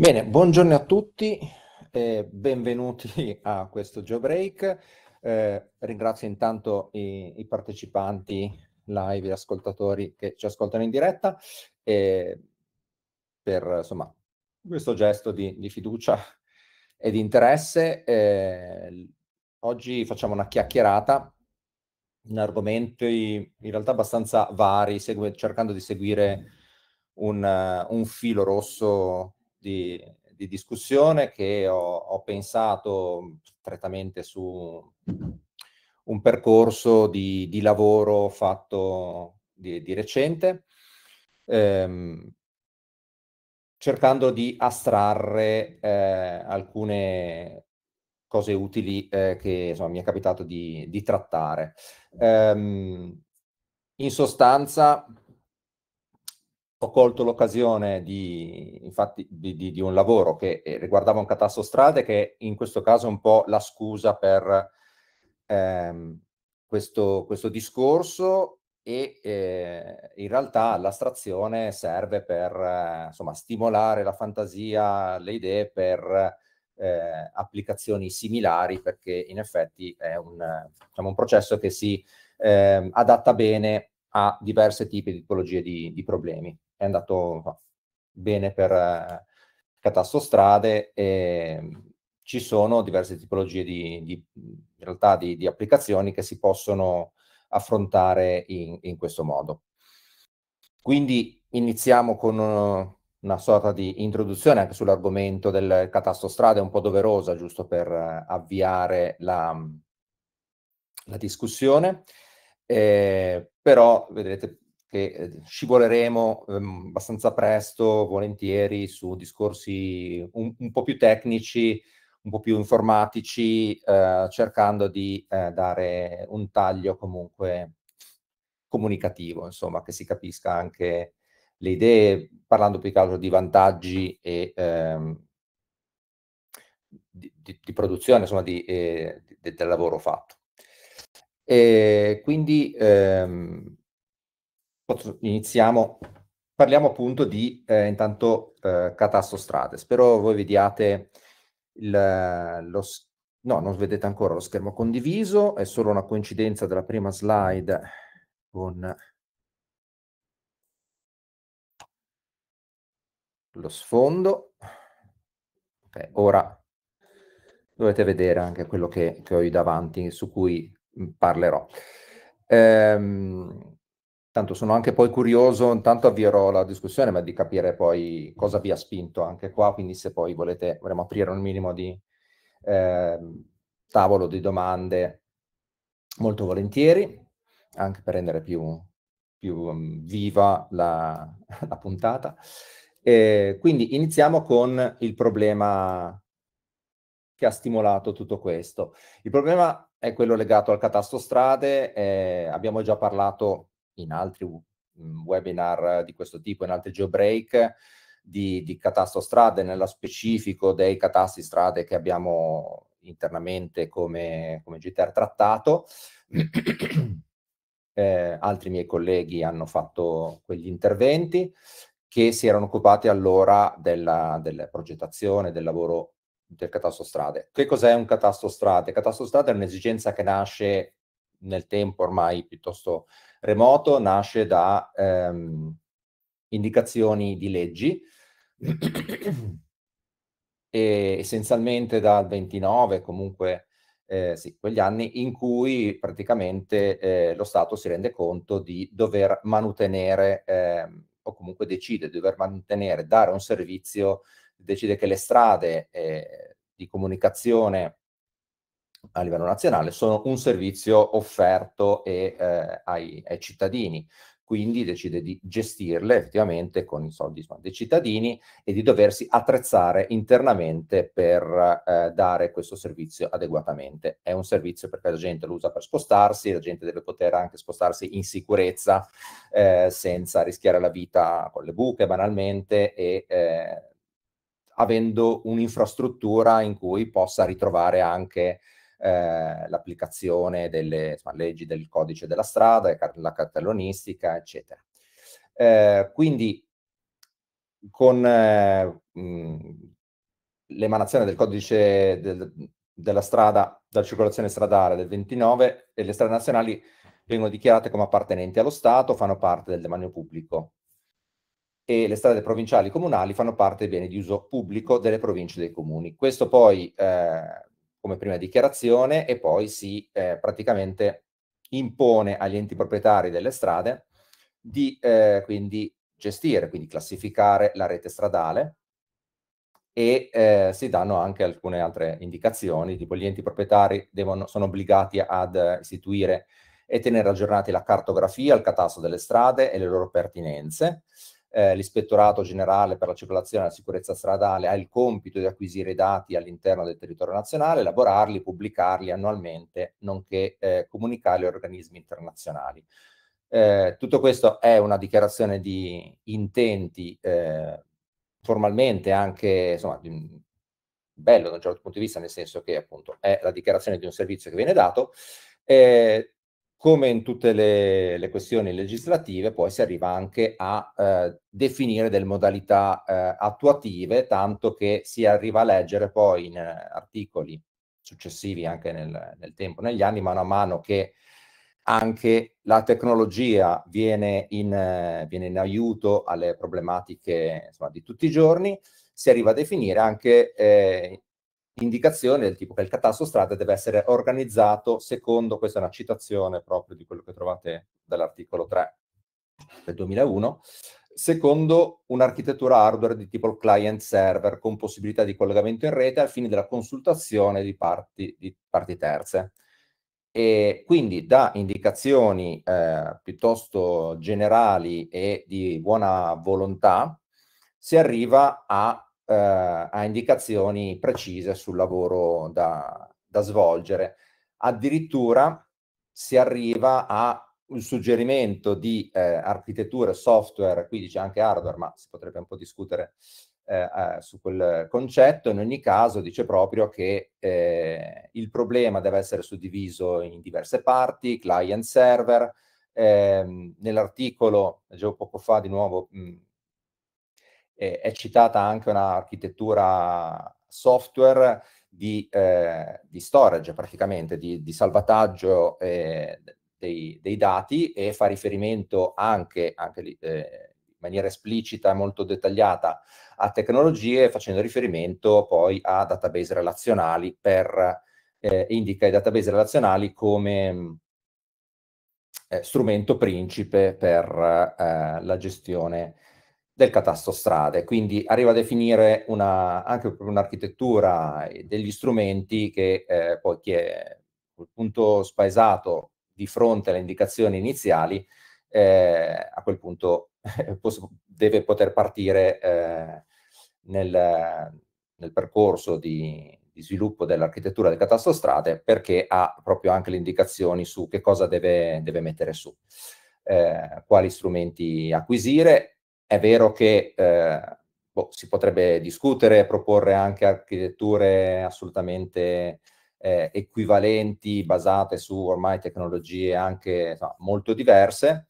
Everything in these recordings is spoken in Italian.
Bene, buongiorno a tutti, eh, benvenuti a questo Jailbreak. Eh, ringrazio intanto i, i, partecipanti live, gli ascoltatori che ci ascoltano in diretta eh, per insomma, questo gesto di, di, fiducia e di interesse. Eh, oggi facciamo una chiacchierata in argomenti in realtà abbastanza vari, cercando di seguire un, un filo rosso di, di discussione che ho, ho, pensato strettamente su un percorso di, di lavoro fatto di, di recente, ehm, cercando di astrarre eh, alcune cose utili eh, che insomma, mi è capitato di, di trattare. Ehm, in sostanza, ho colto l'occasione di, infatti, di, di, di, un lavoro che eh, riguardava un catasto strade che in questo caso è un po' la scusa per ehm, questo, questo, discorso e eh, in realtà l'astrazione serve per eh, insomma, stimolare la fantasia, le idee per eh, applicazioni similari perché in effetti è un, diciamo, un processo che si ehm, adatta bene a diverse tipi di tipologie di, di problemi è andato bene per eh, catastrostrade e mm, ci sono diverse tipologie di, di, di, di applicazioni che si possono affrontare in, in questo modo. Quindi iniziamo con eh, una sorta di introduzione anche sull'argomento del catastostrade, un po' doverosa, giusto per eh, avviare la, mm, la discussione. Eh, però, vedrete, che ehm, scivoleremo ehm, abbastanza presto, volentieri, su discorsi un, un, po' più tecnici, un po' più informatici, eh, cercando di eh, dare un taglio comunque comunicativo, insomma, che si capisca anche le idee, parlando più che altro di vantaggi e ehm, di, di, produzione, insomma, di, eh, del lavoro fatto. E quindi ehm, iniziamo. Parliamo appunto di eh, intanto eh, catasto strade. Spero voi vediate il, lo no, non vedete ancora lo schermo condiviso, è solo una coincidenza della prima slide con lo sfondo. Okay, ora dovete vedere anche quello che, che ho io davanti, su cui parlerò. Ehm, Tanto sono anche poi curioso, intanto avvierò la discussione, ma di capire poi cosa vi ha spinto anche qua, quindi se poi volete, vorremmo aprire un minimo di eh, tavolo di domande molto volentieri, anche per rendere più, più mm, viva la, la puntata. E quindi iniziamo con il problema che ha stimolato tutto questo. Il problema è quello legato al catasto strade, eh, abbiamo già parlato in altri webinar di questo tipo, in altri geobreak di, di catasto strade, nello specifico dei catasti strade che abbiamo internamente come, come GTR trattato. eh, altri miei colleghi hanno fatto quegli interventi che si erano occupati allora della, della progettazione, del lavoro del catasto strade. Che cos'è un catasto strade? Il catasto strade è un'esigenza che nasce nel tempo ormai piuttosto remoto, nasce da ehm, indicazioni di leggi. e essenzialmente dal 29, comunque eh, sì, quegli anni in cui praticamente eh, lo Stato si rende conto di dover mantenere eh, o comunque decide di dover mantenere, dare un servizio, decide che le strade eh, di comunicazione a livello nazionale sono un servizio offerto e, eh, ai, ai, cittadini, quindi decide di gestirle effettivamente con i soldi dei cittadini e di doversi attrezzare internamente per eh, dare questo servizio adeguatamente. È un servizio perché la gente lo usa per spostarsi, la gente deve poter anche spostarsi in sicurezza eh, senza rischiare la vita con le buche banalmente e eh, avendo un'infrastruttura in cui possa ritrovare anche eh, l'applicazione delle insomma, leggi del codice della strada, la catalonistica, eccetera. Eh, quindi con eh, l'emanazione del codice del, della strada, della circolazione stradale del 29, e le strade nazionali vengono dichiarate come appartenenti allo Stato, fanno parte del demanio pubblico e le strade provinciali e comunali fanno parte dei beni di uso pubblico delle province e dei comuni. Questo poi eh, come prima dichiarazione e poi si eh, praticamente impone agli enti proprietari delle strade di eh, quindi gestire, quindi classificare la rete stradale e eh, si danno anche alcune altre indicazioni, tipo gli enti proprietari devono, sono obbligati ad istituire e tenere aggiornati la cartografia, il catasto delle strade e le loro pertinenze, eh, l'Ispettorato Generale per la Circolazione e la Sicurezza Stradale ha il compito di acquisire i dati all'interno del territorio nazionale, elaborarli, pubblicarli annualmente, nonché eh, comunicarli a organismi internazionali. Eh, tutto questo è una dichiarazione di intenti eh, formalmente anche insomma, di, bello da un certo punto di vista, nel senso che appunto è la dichiarazione di un servizio che viene dato. Eh, come in tutte le, le, questioni legislative, poi si arriva anche a eh, definire delle modalità eh, attuative, tanto che si arriva a leggere poi in eh, articoli successivi anche nel, nel tempo, negli anni, mano a mano che anche la tecnologia viene in, eh, viene in aiuto alle problematiche insomma, di tutti i giorni, si arriva a definire anche eh, indicazione del tipo che il catasto strade deve essere organizzato secondo, questa è una citazione proprio di quello che trovate dall'articolo 3 del 2001, secondo un'architettura hardware di tipo client server con possibilità di collegamento in rete al fine della consultazione di parti, di parti terze. E quindi da indicazioni eh, piuttosto generali e di buona volontà si arriva a eh, ha indicazioni precise sul lavoro da, da svolgere. Addirittura si arriva a un suggerimento di eh, architetture, software, qui dice anche hardware, ma si potrebbe un po' discutere eh, eh, su quel concetto. In ogni caso dice proprio che eh, il problema deve essere suddiviso in diverse parti, client server. Ehm, nell'articolo, leggevo poco fa di nuovo, mh, mm, eh, è citata anche un'architettura software di, eh, di, storage praticamente, di, di salvataggio eh, dei, dei, dati e fa riferimento anche, anche eh, in maniera esplicita e molto dettagliata a tecnologie, facendo riferimento poi a database relazionali per eh, indica i database relazionali come eh, strumento principe per eh, la gestione del catasto strade, quindi arriva a definire una, anche un'architettura degli strumenti che eh, poi chi è quel punto spaesato di fronte alle indicazioni iniziali, eh, a quel punto eh, deve poter partire eh, nel, nel, percorso di, di sviluppo dell'architettura del catasto strade perché ha proprio anche le indicazioni su che cosa deve, deve mettere su, eh, quali strumenti acquisire è vero che eh, boh, si potrebbe discutere, proporre anche architetture assolutamente eh, equivalenti, basate su ormai tecnologie anche no, molto diverse,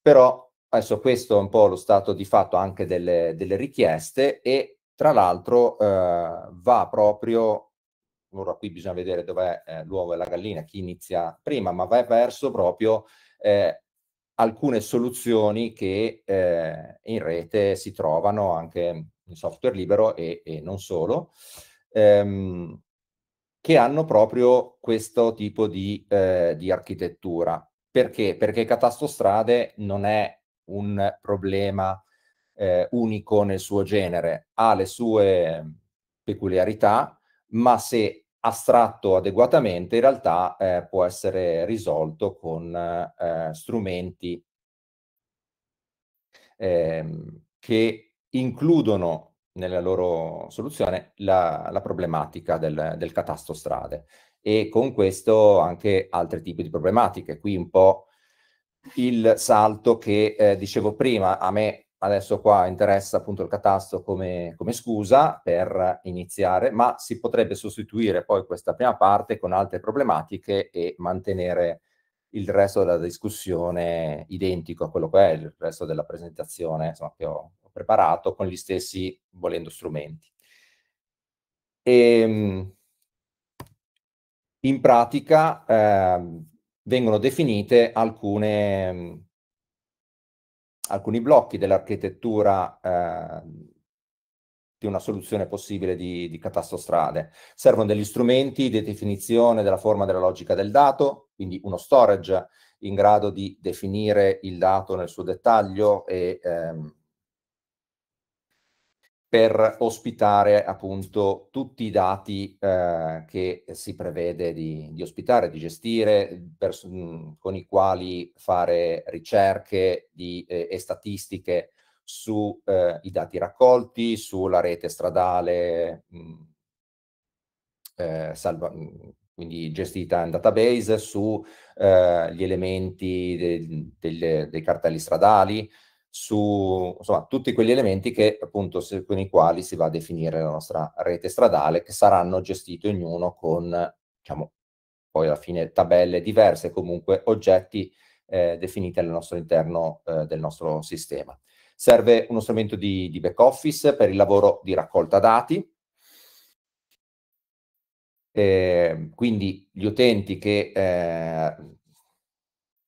però adesso questo è un po' lo stato di fatto anche delle, delle richieste e tra l'altro eh, va proprio, ora qui bisogna vedere dov'è eh, l'uovo e la gallina, chi inizia prima, ma va verso proprio eh, alcune soluzioni che eh, in rete si trovano anche in software libero e, e non solo, ehm, che hanno proprio questo tipo di, eh, di architettura. Perché? Perché catastostrade non è un problema eh, unico nel suo genere, ha le sue peculiarità, ma se astratto adeguatamente, in realtà eh, può essere risolto con eh, strumenti ehm, che includono nella loro soluzione la, la problematica del, del catasto strade e con questo anche altri tipi di problematiche. Qui un po' il salto che eh, dicevo prima, a me Adesso qua interessa appunto il catasto come, come, scusa per iniziare, ma si potrebbe sostituire poi questa prima parte con altre problematiche e mantenere il resto della discussione identico a quello che è il resto della presentazione insomma, che ho, preparato con gli stessi, volendo, strumenti. E, ehm, in pratica eh, vengono definite alcune alcuni blocchi dell'architettura eh, di una soluzione possibile di, di catastostrade. Servono degli strumenti di definizione della forma della logica del dato, quindi uno storage in grado di definire il dato nel suo dettaglio e ehm, per ospitare appunto tutti i dati eh, che si prevede di, di ospitare, di gestire, per, con i quali fare ricerche di, eh, e statistiche sui eh, dati raccolti, sulla rete stradale, mh, eh, salva, quindi gestita in database, sugli eh, elementi de, de, de, dei cartelli stradali, su insomma, tutti quegli elementi che, appunto, se, con i quali si va a definire la nostra rete stradale, che saranno gestiti ognuno con, diciamo, poi alla fine tabelle diverse, comunque oggetti eh, definiti all'interno eh, del nostro sistema. Serve uno strumento di, di back office per il lavoro di raccolta dati, eh, quindi gli utenti che eh,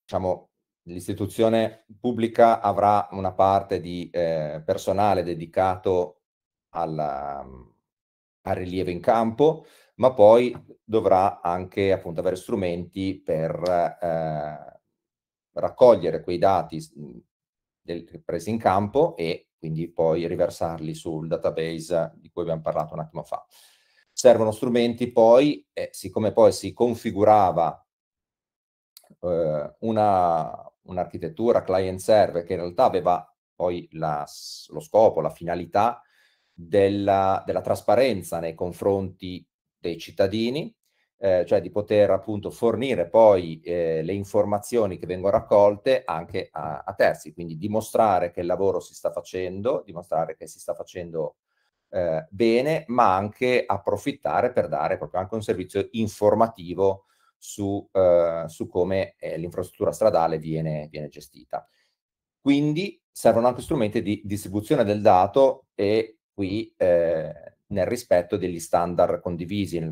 diciamo, l'istituzione pubblica avrà una parte di eh, personale dedicato alla, mm, al rilievo in campo, ma poi dovrà anche appunto, avere strumenti per eh, raccogliere quei dati mm, del, presi in campo e quindi poi riversarli sul database di cui abbiamo parlato un attimo fa. Servono strumenti poi, eh, siccome poi si configurava eh, una, un'architettura client-server che in realtà aveva poi la, lo scopo, la finalità della, della, trasparenza nei confronti dei cittadini, eh, cioè di poter appunto fornire poi eh, le informazioni che vengono raccolte anche a, a, terzi, quindi dimostrare che il lavoro si sta facendo, dimostrare che si sta facendo eh, bene, ma anche approfittare per dare proprio anche un servizio informativo su, eh, su come eh, l'infrastruttura stradale viene, viene, gestita. Quindi servono anche strumenti di distribuzione del dato e qui eh, nel rispetto degli standard condivisi.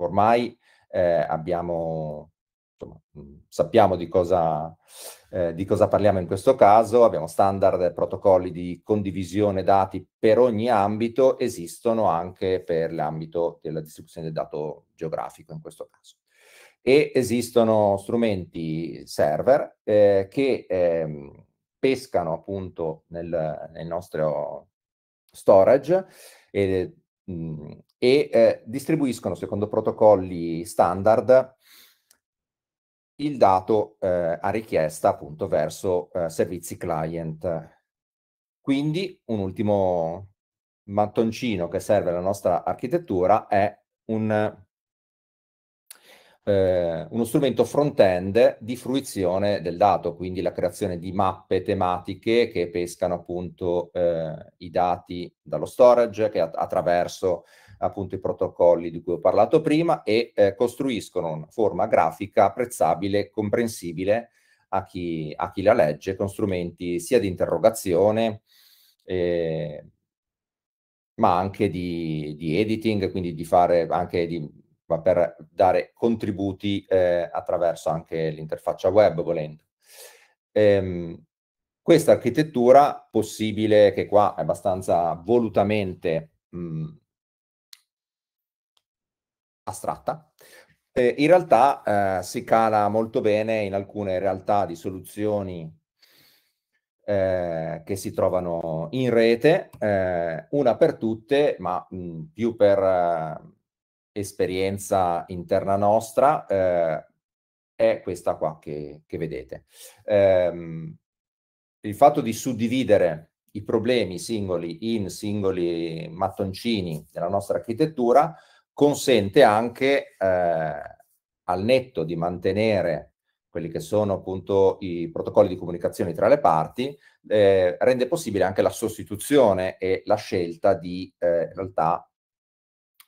Ormai eh, abbiamo insomma, mm, sappiamo di cosa, eh, di cosa, parliamo in questo caso, abbiamo standard protocolli di condivisione dati per ogni ambito, esistono anche per l'ambito della distribuzione del dato geografico in questo caso e esistono strumenti server eh, che ehm, pescano appunto nel, nel nostro storage e, mh, mm, e eh, distribuiscono secondo protocolli standard il dato eh, a richiesta appunto verso eh, servizi client. Quindi un ultimo mattoncino che serve alla nostra architettura è un eh, uno strumento front-end di fruizione del dato, quindi la creazione di mappe tematiche che pescano appunto eh, i dati dallo storage che att- attraverso appunto i protocolli di cui ho parlato prima e eh, costruiscono una forma grafica apprezzabile, comprensibile a chi, a chi la legge con strumenti sia di interrogazione eh, ma anche di, di editing, quindi di fare anche di ma per dare contributi eh, attraverso anche l'interfaccia web volendo. Ehm, questa architettura possibile, che qua è abbastanza volutamente mh, astratta, eh, in realtà eh, si cala molto bene in alcune realtà di soluzioni eh, che si trovano in rete, eh, una per tutte, ma mh, più per esperienza interna nostra eh, è questa qua che, che vedete. Ehm, il fatto di suddividere i problemi singoli in singoli mattoncini della nostra architettura consente anche eh, al netto di mantenere quelli che sono appunto i protocolli di comunicazione tra le parti, eh, rende possibile anche la sostituzione e la scelta di eh, realtà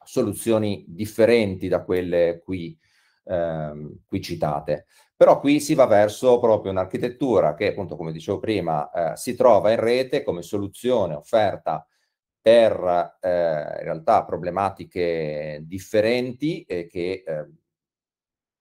soluzioni differenti da quelle qui, ehm, qui citate. Però qui si va verso proprio un'architettura che, appunto, come dicevo prima, eh, si trova in rete come soluzione offerta per eh, in realtà problematiche differenti e che eh,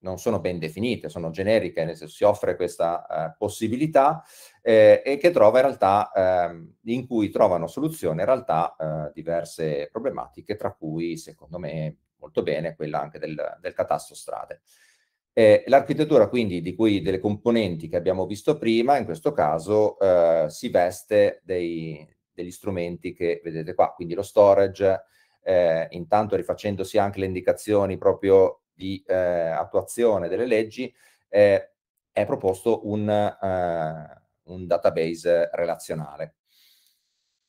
non sono ben definite, sono generiche, nel senso si offre questa eh, possibilità eh, e che trova in realtà, eh, in cui trovano soluzione in realtà eh, diverse problematiche, tra cui secondo me molto bene quella anche del, del catasto strade. l'architettura quindi di cui delle componenti che abbiamo visto prima, in questo caso eh, si veste dei, degli strumenti che vedete qua, quindi lo storage, eh, intanto rifacendosi anche le indicazioni proprio di eh, attuazione delle leggi, eh, è proposto un, uh, un database relazionale.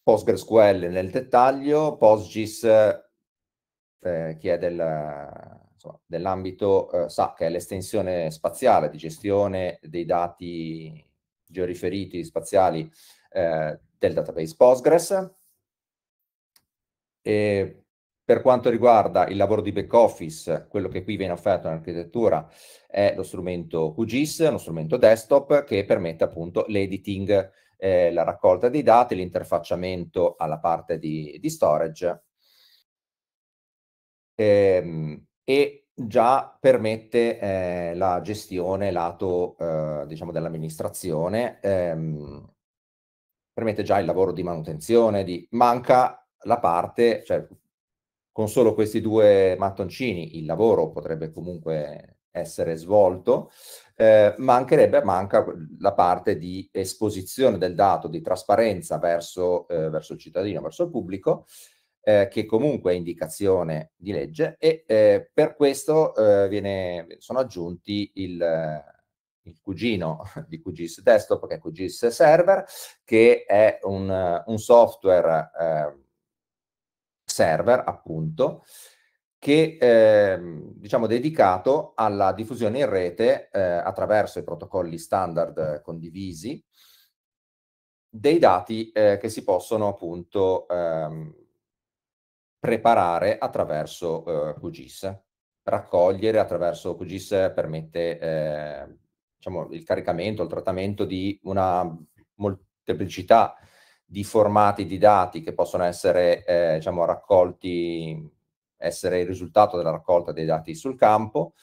PostgreSQL nel dettaglio, PostGIS eh, che è del, dell'ambito eh, che è l'estensione spaziale di gestione dei dati georiferiti spaziali eh, del database Postgres. E per quanto riguarda il lavoro di back office, quello che qui viene offerto in architettura è lo strumento QGIS, uno strumento desktop che permette appunto l'editing, eh, la raccolta dei dati, l'interfacciamento alla parte di, di storage ehm, e già permette eh, la gestione lato eh, diciamo dell'amministrazione, ehm, permette già il lavoro di manutenzione, di... manca la parte, cioè con solo questi due mattoncini il lavoro potrebbe comunque essere svolto, eh, mancherebbe, manca la parte di esposizione del dato, di trasparenza verso, eh, verso il cittadino, verso il pubblico, eh, che comunque è indicazione di legge e eh, per questo eh, viene, sono aggiunti il, il, cugino di QGIS Desktop che è QGIS Server che è un, un software ehm, server, appunto, che eh, diciamo dedicato alla diffusione in rete eh, attraverso i protocolli standard condivisi dei dati eh, che si possono appunto ehm, preparare attraverso eh, QGIS. Raccogliere attraverso QGIS permette eh, diciamo, il caricamento, il trattamento di una molteplicità eh, di formati di dati che possono essere eh, diciamo, raccolti, essere il risultato della raccolta dei dati sul campo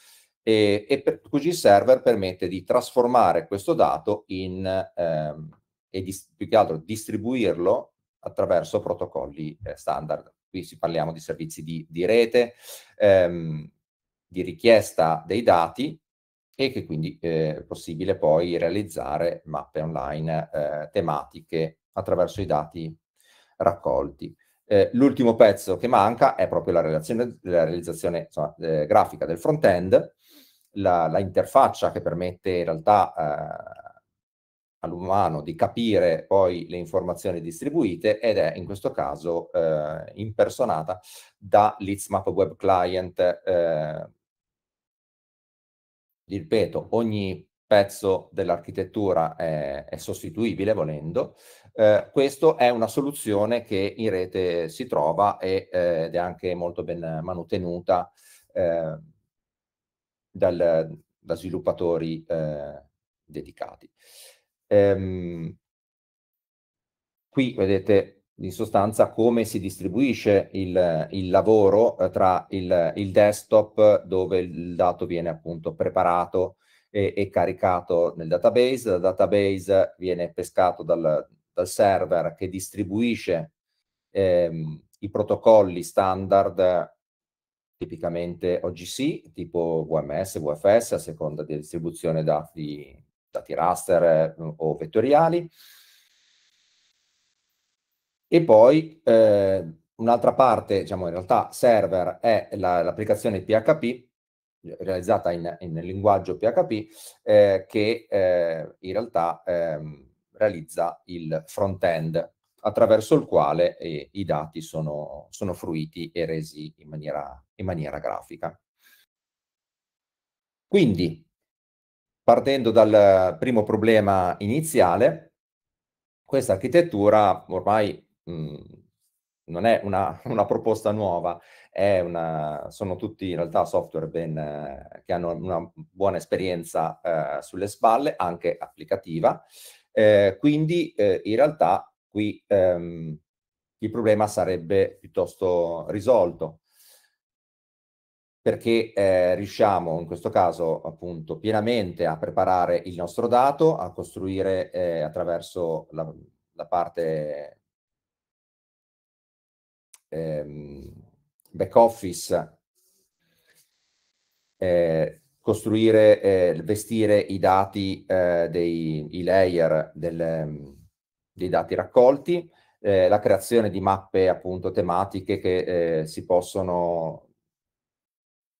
e, e per cui il server permette di trasformare questo dato in, ehm, e di, più che altro distribuirlo attraverso protocolli eh, standard. Qui si parliamo di servizi di, di rete, ehm, di richiesta dei dati e che quindi eh, è possibile poi realizzare mappe online eh, tematiche attraverso i dati raccolti. Eh, l'ultimo pezzo che manca è proprio la, la realizzazione insomma, eh, grafica del front-end, la, la, interfaccia che permette in realtà eh, all'umano di capire poi le informazioni distribuite ed è in questo caso eh, impersonata da l'Itsmap Web Client. Eh, ripeto, ogni pezzo dell'architettura è, è, sostituibile volendo. Eh, questa è una soluzione che in rete si trova e, eh, ed è anche molto ben manutenuta eh, dal, da sviluppatori eh, dedicati. Ehm, qui vedete in sostanza come si distribuisce il, il lavoro eh, tra il, il, desktop dove il dato viene appunto preparato e, e caricato nel database. Il database viene pescato dal, dal server che distribuisce ehm, i protocolli standard tipicamente OGC, tipo VMS, VFS, a seconda di distribuzione dati, dati raster mm, o vettoriali. E poi eh, un'altra parte, diciamo in realtà server, è l'applicazione PHP realizzata in, in linguaggio PHP eh, che eh, in realtà ehm, realizza il front-end attraverso il quale eh, i dati sono, sono, fruiti e resi in maniera, in maniera grafica. Quindi, partendo dal primo problema iniziale, questa architettura ormai mh, non è una, una proposta nuova, una, sono tutti in realtà software ben, eh, che hanno una buona esperienza eh, sulle spalle, anche applicativa. Eh, quindi eh, in realtà qui ehm, il problema sarebbe piuttosto risolto perché eh, riusciamo in questo caso appunto pienamente a preparare il nostro dato, a costruire eh, attraverso la, la parte ehm, back office, eh, costruire, eh, vestire i dati, eh, dei i layer del, dei dati raccolti, eh, la creazione di mappe appunto tematiche che eh, si possono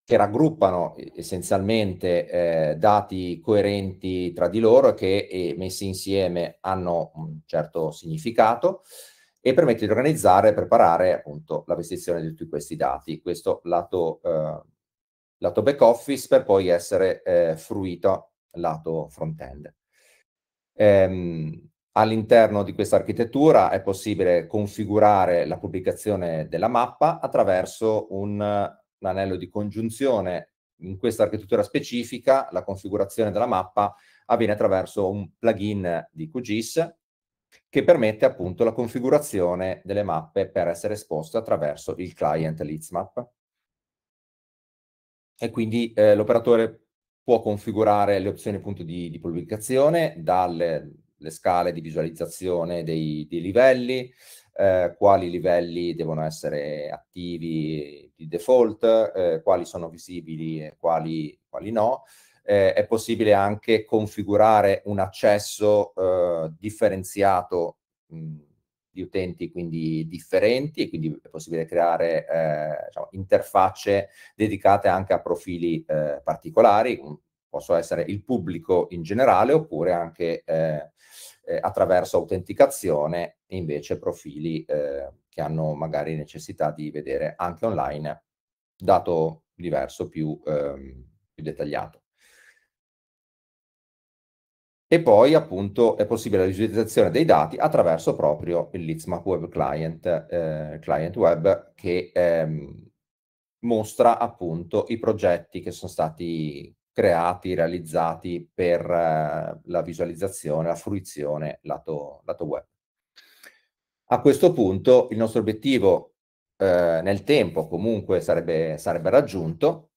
che raggruppano essenzialmente eh, dati coerenti tra di loro e che messi insieme hanno un certo significato, e permette di organizzare e preparare appunto la vestizione di tutti questi dati. Questo lato, eh, lato back office per poi essere eh, fruito lato front end. Ehm, All'interno di questa architettura è possibile configurare la pubblicazione della mappa attraverso un, un anello di congiunzione. In questa architettura specifica la configurazione della mappa avviene attraverso un plugin di QGIS che permette appunto la configurazione delle mappe per essere esposte attraverso il client LeadsMap. E quindi eh, l'operatore può configurare le opzioni appunto di, di pubblicazione, dalle scale di visualizzazione dei, dei livelli, eh, quali livelli devono essere attivi di default, eh, quali sono visibili e quali, quali no, eh, è possibile anche configurare un accesso eh, differenziato di utenti quindi differenti e quindi è possibile creare eh, diciamo, interfacce dedicate anche a profili eh, particolari, possono essere il pubblico in generale oppure anche eh, eh, attraverso autenticazione invece profili eh, che hanno magari necessità di vedere anche online dato diverso più, ehm, più dettagliato e poi appunto è possibile la visualizzazione dei dati attraverso proprio il Leadsmap Web Client, eh, client Web che ehm, mostra appunto i progetti che sono stati creati, realizzati per eh, la visualizzazione, la fruizione lato, lato, web. A questo punto il nostro obiettivo eh, nel tempo comunque sarebbe, sarebbe raggiunto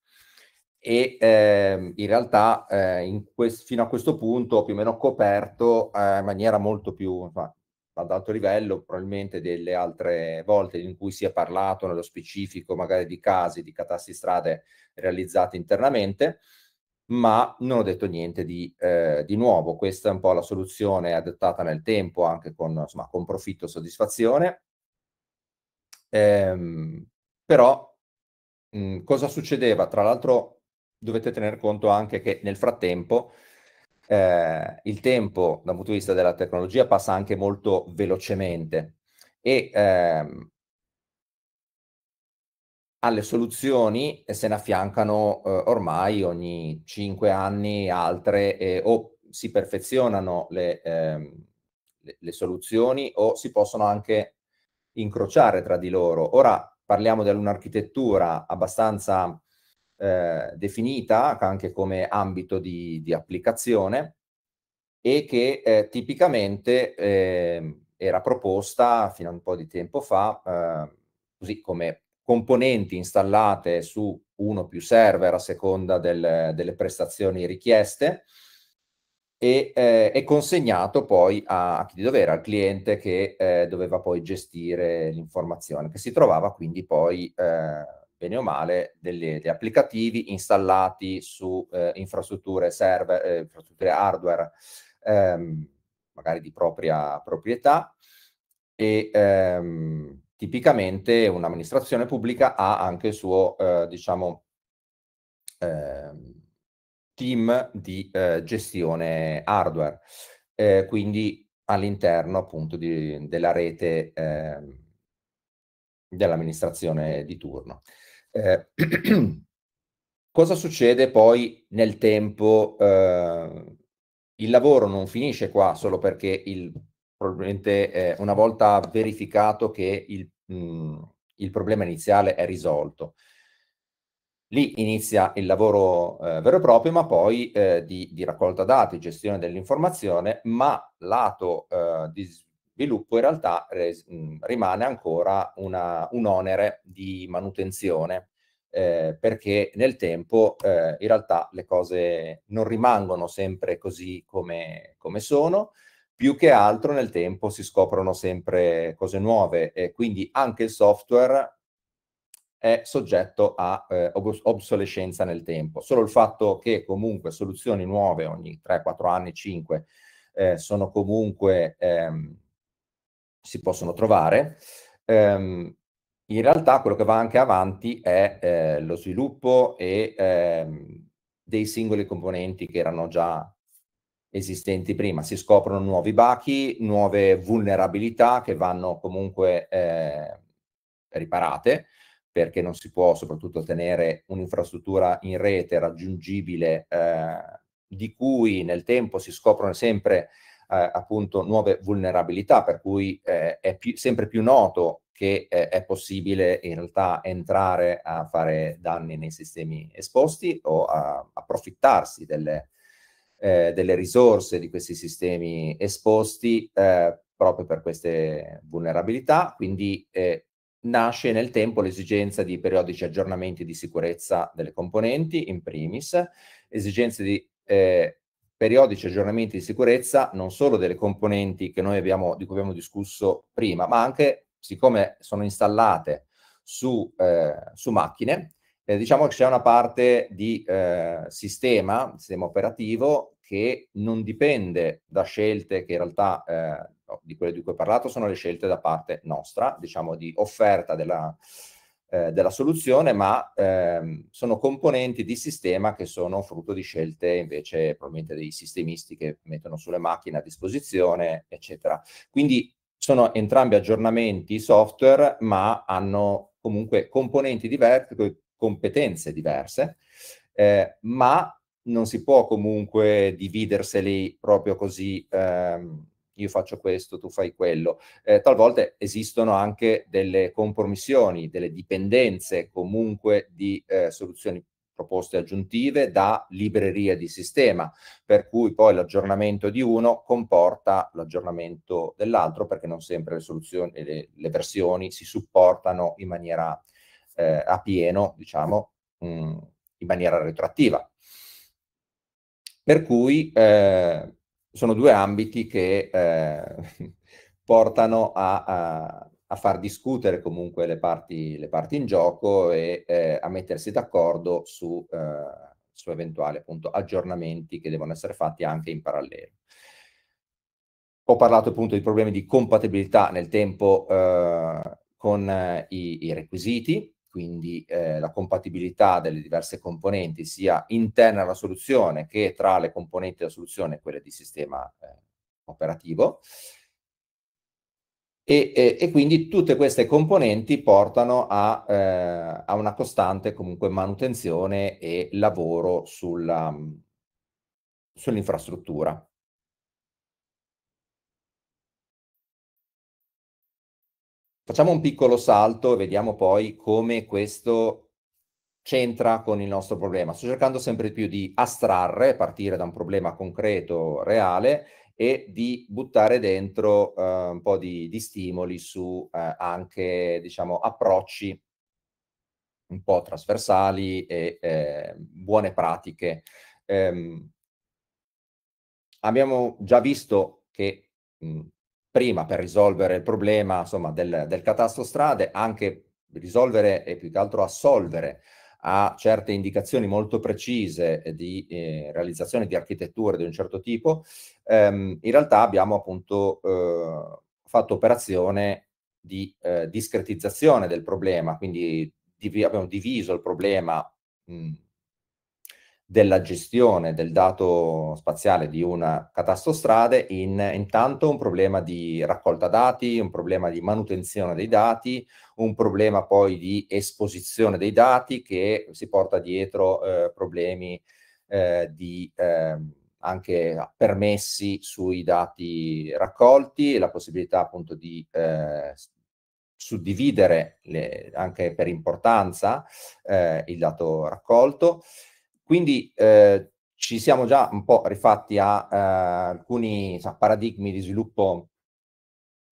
e eh, in realtà eh, in quest- fino a questo punto ho più o meno coperto eh, in maniera molto più insomma, ad alto livello probabilmente delle altre volte in cui si è parlato nello specifico magari di casi di catassi strade realizzate internamente ma non ho detto niente di, eh, di, nuovo. Questa è un po' la soluzione adottata nel tempo, anche con, insomma, con profitto e soddisfazione. Ehm, però mh, cosa succedeva? Tra l'altro dovete tener conto anche che nel frattempo eh, il tempo dal punto di vista della tecnologia passa anche molto velocemente e ehm, alle soluzioni se ne affiancano eh, ormai ogni 5 anni altre eh, o si perfezionano le, ehm, le, le, soluzioni o si possono anche incrociare tra di loro. Ora parliamo di un'architettura abbastanza eh, definita anche come ambito di, di applicazione e che eh, tipicamente eh, era proposta fino a un po' di tempo fa eh, così come componenti installate su uno o più server a seconda del, delle prestazioni richieste e, eh, e consegnato poi a, a, chi di dovere, al cliente che eh, doveva poi gestire l'informazione, che si trovava quindi poi eh, bene o male, degli, degli applicativi installati su eh, infrastrutture server, eh, infrastrutture hardware, ehm, magari di propria proprietà, e ehm, tipicamente un'amministrazione pubblica ha anche il suo, eh, diciamo, ehm, team di eh, gestione hardware, eh, quindi all'interno appunto di, della rete ehm, dell'amministrazione di turno. Eh, cosa succede poi nel tempo? Eh, il lavoro non finisce qua solo perché il, probabilmente eh, una volta verificato che il, mh, mm, il, problema iniziale è risolto. Lì inizia il lavoro eh, vero e proprio, ma poi eh, di, di, raccolta dati, gestione dell'informazione, ma lato eh, di sviluppo sviluppo in realtà eh, rimane ancora una, un onere di manutenzione eh, perché nel tempo eh, in realtà le cose non rimangono sempre così come, come, sono, più che altro nel tempo si scoprono sempre cose nuove e quindi anche il software è soggetto a eh, obsolescenza nel tempo. Solo il fatto che comunque soluzioni nuove ogni 3, 4 anni, 5 eh, sono comunque ehm, si possono trovare. Um, in realtà quello che va anche avanti è eh, lo sviluppo e, eh, dei singoli componenti che erano già esistenti prima. Si scoprono nuovi bachi, nuove vulnerabilità che vanno comunque eh, riparate perché non si può soprattutto tenere un'infrastruttura in rete raggiungibile eh, di cui nel tempo si scoprono sempre eh, appunto nuove vulnerabilità, per cui eh, è più, sempre più noto che eh, è possibile in realtà entrare a fare danni nei sistemi esposti o a approfittarsi delle, eh, delle risorse di questi sistemi esposti eh, proprio per queste vulnerabilità, quindi eh, nasce nel tempo l'esigenza di periodici aggiornamenti di sicurezza delle componenti in primis, esigenze di eh, periodici aggiornamenti di sicurezza non solo delle componenti che noi abbiamo, di cui abbiamo discusso prima, ma anche siccome sono installate su, eh, su macchine, eh, diciamo che c'è una parte di eh, sistema, sistema operativo, che non dipende da scelte che in realtà eh, di quelle di cui ho parlato sono le scelte da parte nostra, diciamo di offerta della, eh, della soluzione, ma ehm, sono componenti di sistema che sono frutto di scelte invece probabilmente dei sistemisti che mettono sulle macchine a disposizione, eccetera. Quindi sono entrambi aggiornamenti software, ma hanno comunque componenti diverse, competenze diverse, eh, ma non si può comunque dividerseli proprio così. Ehm, io faccio questo, tu fai quello. Eh, talvolta esistono anche delle compromissioni, delle dipendenze comunque di eh, soluzioni proposte aggiuntive da librerie di sistema, per cui poi l'aggiornamento di uno comporta l'aggiornamento dell'altro perché non sempre le soluzioni, le, le versioni si supportano in maniera eh, a pieno, diciamo, mh, mm, in maniera retroattiva. Per cui eh, sono due ambiti che eh, portano a, a, a, far discutere comunque le parti, le parti in gioco e eh, a mettersi d'accordo su, eh, su eventuali appunto, aggiornamenti che devono essere fatti anche in parallelo. Ho parlato appunto di problemi di compatibilità nel tempo eh, con eh, i, i requisiti, quindi eh, la compatibilità delle diverse componenti sia interna alla soluzione che tra le componenti della soluzione e quelle di sistema eh, operativo. E, e, e, quindi tutte queste componenti portano a, eh, a, una costante comunque manutenzione e lavoro sull'infrastruttura. Sull Facciamo un piccolo salto e vediamo poi come questo c'entra con il nostro problema. Sto cercando sempre più di astrarre, partire da un problema concreto, reale, e di buttare dentro eh, un po' di, di stimoli su eh, anche, diciamo, approcci un po' trasversali e eh, buone pratiche. Ehm, abbiamo già visto che mh, prima per risolvere il problema insomma, del, del catasto strade, anche risolvere e più che altro assolvere a certe indicazioni molto precise di eh, realizzazione di architetture di un certo tipo, ehm, in realtà abbiamo appunto eh, fatto operazione di eh, discretizzazione del problema, quindi div abbiamo diviso il problema mh, della gestione del dato spaziale di una catastostrade in intanto un problema di raccolta dati, un problema di manutenzione dei dati, un problema poi di esposizione dei dati che si porta dietro eh, problemi eh, di eh, anche permessi sui dati raccolti e la possibilità appunto di eh, suddividere le, anche per importanza eh, il dato raccolto quindi eh, ci siamo già un po' rifatti a eh, alcuni sa, paradigmi di sviluppo,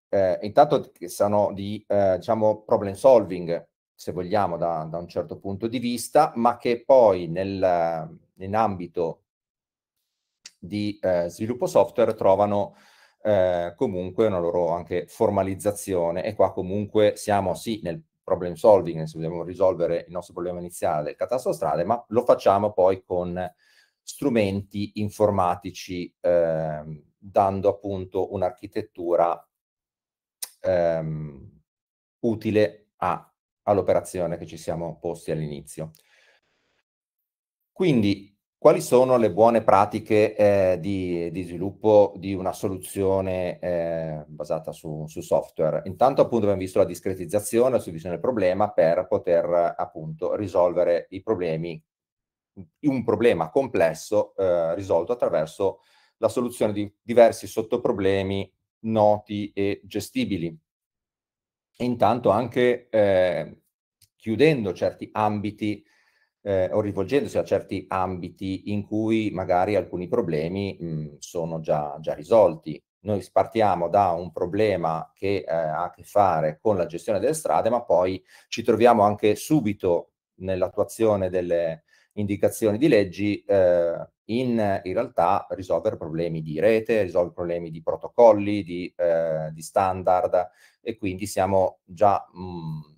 eh, intanto che sono di eh, diciamo problem solving, se vogliamo, da, da, un certo punto di vista, ma che poi nel, in ambito di eh, sviluppo software trovano eh, comunque una loro anche formalizzazione e qua comunque siamo sì nel problem solving, se vogliamo risolvere il nostro problema iniziale del catasto strade, ma lo facciamo poi con strumenti informatici, eh, dando appunto un'architettura ehm, utile all'operazione che ci siamo posti all'inizio. Quindi quali sono le buone pratiche eh, di, di, sviluppo di una soluzione eh, basata su, su, software? Intanto appunto abbiamo visto la discretizzazione, la soluzione del problema per poter appunto risolvere i problemi, un problema complesso eh, risolto attraverso la soluzione di diversi sottoproblemi noti e gestibili. E intanto anche eh, chiudendo certi ambiti eh, o rivolgendosi a certi ambiti in cui magari alcuni problemi mh, mm, sono già, già risolti. Noi partiamo da un problema che eh, ha a che fare con la gestione delle strade, ma poi ci troviamo anche subito nell'attuazione delle indicazioni di leggi eh, in, in, realtà risolvere problemi di rete, risolvere problemi di protocolli, di, eh, di standard e quindi siamo già mh, mm,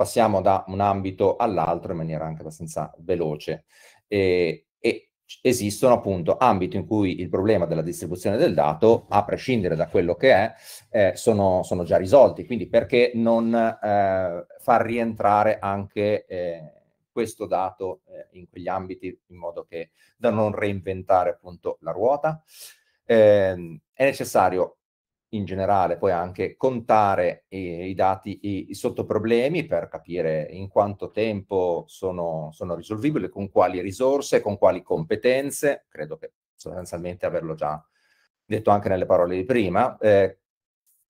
passiamo da un ambito all'altro in maniera anche abbastanza veloce. E, e esistono appunto ambiti in cui il problema della distribuzione del dato, a prescindere da quello che è, eh, sono, sono, già risolti. Quindi perché non eh, far rientrare anche eh, questo dato eh, in quegli ambiti in modo che da non reinventare appunto la ruota? Ehm, è necessario in generale poi anche contare i, i dati, i, i, sottoproblemi per capire in quanto tempo sono, sono, risolvibili, con quali risorse, con quali competenze, credo che sostanzialmente averlo già detto anche nelle parole di prima, eh,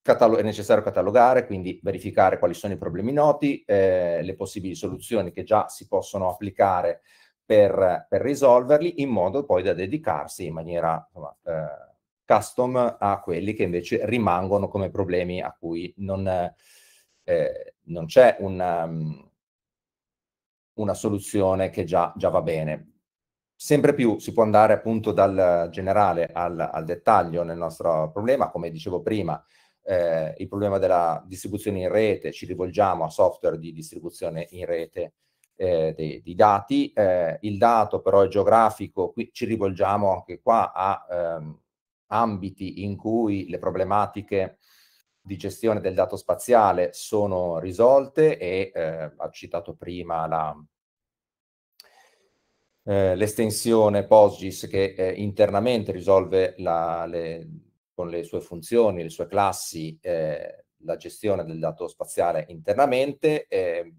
è necessario catalogare, quindi verificare quali sono i problemi noti, eh, le possibili soluzioni che già si possono applicare per, per, risolverli, in modo poi da dedicarsi in maniera insomma, eh, custom a quelli che invece rimangono come problemi a cui non, eh, non c'è una, mm, una, soluzione che già, già, va bene. Sempre più si può andare appunto dal generale al, al dettaglio nel nostro problema, come dicevo prima, eh, il problema della distribuzione in rete, ci rivolgiamo a software di distribuzione in rete eh, dei, dei, dati, eh, il dato però è geografico, qui ci rivolgiamo anche qua a ehm, ambiti in cui le problematiche di gestione del dato spaziale sono risolte e eh, ha citato prima la, eh, l'estensione PostGIS che eh, internamente risolve la, le, con le sue funzioni, le sue classi, eh, la gestione del dato spaziale internamente. Ehm,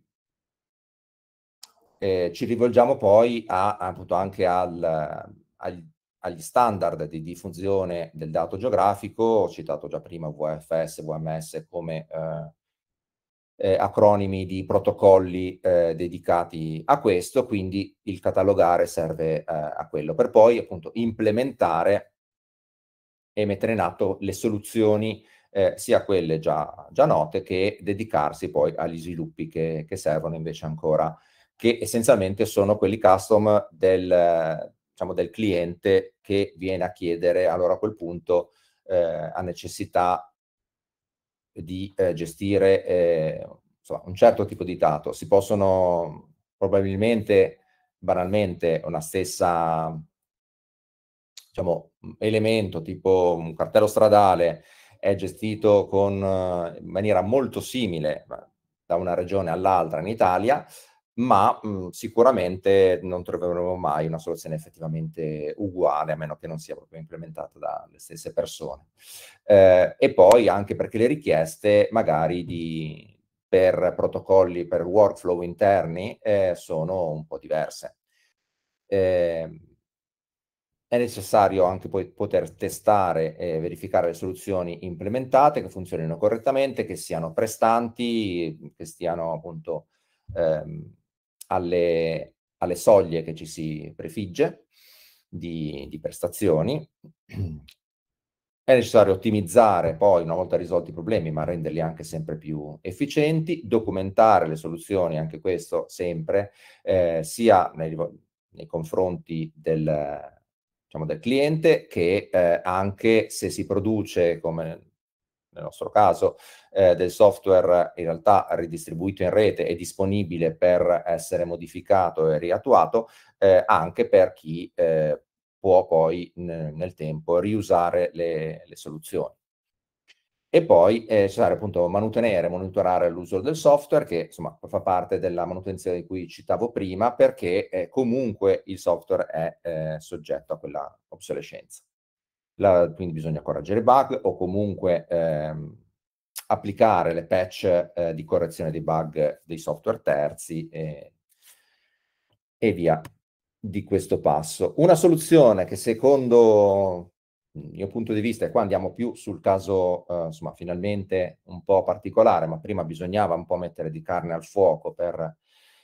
ci rivolgiamo poi a, appunto anche al, al, agli standard di diffusione del dato geografico, ho citato già prima VFS, VMS come eh, eh, acronimi di protocolli eh, dedicati a questo, quindi il catalogare serve eh, a quello, per poi appunto implementare e mettere in atto le soluzioni eh, sia quelle già, già, note che dedicarsi poi agli sviluppi che, che servono invece ancora, che essenzialmente sono quelli custom del diciamo, del cliente che viene a chiedere allora a quel punto eh, ha necessità di eh, gestire eh, insomma, un certo tipo di dato. Si possono probabilmente banalmente una stessa diciamo, elemento tipo un cartello stradale è gestito con, eh, in maniera molto simile da una regione all'altra in Italia, ma mh, mhmm, sicuramente non troveremo mai una soluzione effettivamente uguale, a meno che non sia proprio implementata dalle stesse persone. Eh, e poi anche perché le richieste magari di, per protocolli, per workflow interni eh, sono un po' diverse. Eh, è necessario anche poi poter testare e verificare le soluzioni implementate che funzionino correttamente, che siano prestanti, che stiano appunto ehm, alle, alle soglie che ci si prefigge di, di prestazioni. È necessario ottimizzare poi, una volta risolti i problemi, ma renderli anche sempre più efficienti, documentare le soluzioni, anche questo sempre, eh, sia nei, nei, confronti del, diciamo, del cliente che eh, anche se si produce, come nel nostro caso, eh, del software in realtà ridistribuito in rete e disponibile per essere modificato e riattuato eh, anche per chi eh, può poi nel tempo riusare le, le soluzioni. E poi eh, ci sarà appunto manutenere, monitorare l'uso del software, che insomma fa parte della manutenzione di cui citavo prima, perché eh, comunque il software è eh, soggetto a quella obsolescenza. La, quindi bisogna correggere bug o comunque ehm, applicare le patch eh, di correzione dei bug dei software terzi e, e via di questo passo. Una soluzione che secondo il mio punto di vista, e qua andiamo più sul caso, eh, insomma, finalmente un po' particolare, ma prima bisognava un po' mettere di carne al fuoco per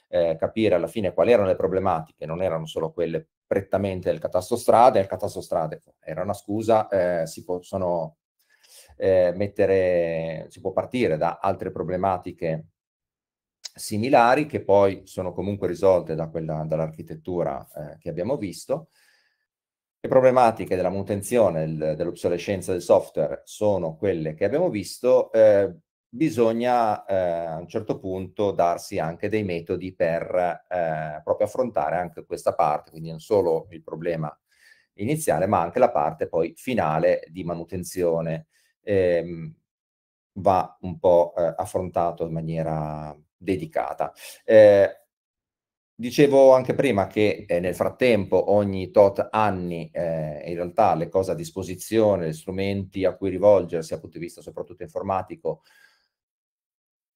eh, capire alla fine quali erano le problematiche, non erano solo quelle prettamente del catasto strade, il catasto strade era una scusa, eh, si possono eh, mettere, si può partire da altre problematiche similari che poi sono comunque risolte da quella, dall'architettura eh, che abbiamo visto. Le problematiche della manutenzione, del, dell'obsolescenza del software sono quelle che abbiamo visto. Eh, bisogna eh, a un certo punto darsi anche dei metodi per eh, proprio affrontare anche questa parte, quindi non solo il problema iniziale, ma anche la parte poi finale di manutenzione ehm, va un po' eh, affrontato in maniera dedicata. Eh, Dicevo anche prima che eh, nel frattempo ogni tot anni eh, in realtà le cose a disposizione, gli strumenti a cui rivolgersi dal punto di vista soprattutto informatico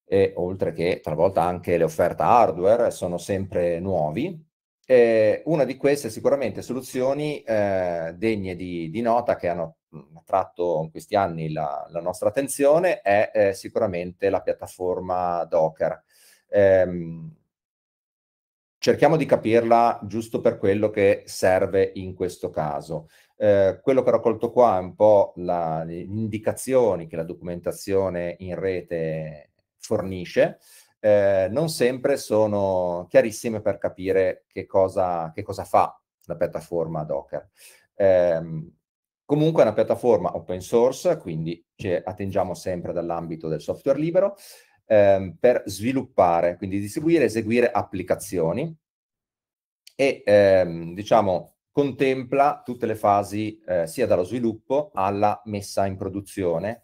e oltre che talvolta anche le offerte hardware sono sempre nuovi. Eh, una di queste è sicuramente soluzioni eh, degne di, di, nota che hanno attratto in questi anni la, la nostra attenzione è eh, sicuramente la piattaforma Docker. Ehm, cerchiamo di capirla giusto per quello che serve in questo caso. Eh, quello che ho raccolto qua è un po' la, le indicazioni che la documentazione in rete fornisce. Eh, non sempre sono chiarissime per capire che cosa, che cosa fa la piattaforma Docker. Eh, Comunque è una piattaforma open source, quindi ci attingiamo sempre dall'ambito del software libero, ehm, per sviluppare, quindi distribuire e eseguire applicazioni e ehm, diciamo contempla tutte le fasi eh, sia dallo sviluppo alla messa in produzione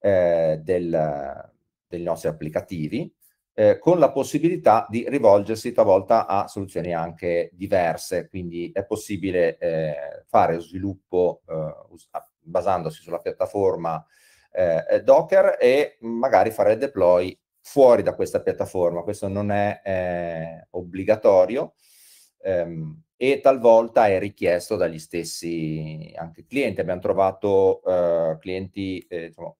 eh, del, dei nostri applicativi eh, con la possibilità di rivolgersi talvolta a soluzioni anche diverse, quindi è possibile eh, fare sviluppo eh, basandosi sulla piattaforma eh, eh, Docker e magari fare il deploy fuori da questa piattaforma, questo non è eh, obbligatorio ehm, e talvolta è richiesto dagli stessi anche clienti, abbiamo trovato clienti diciamo,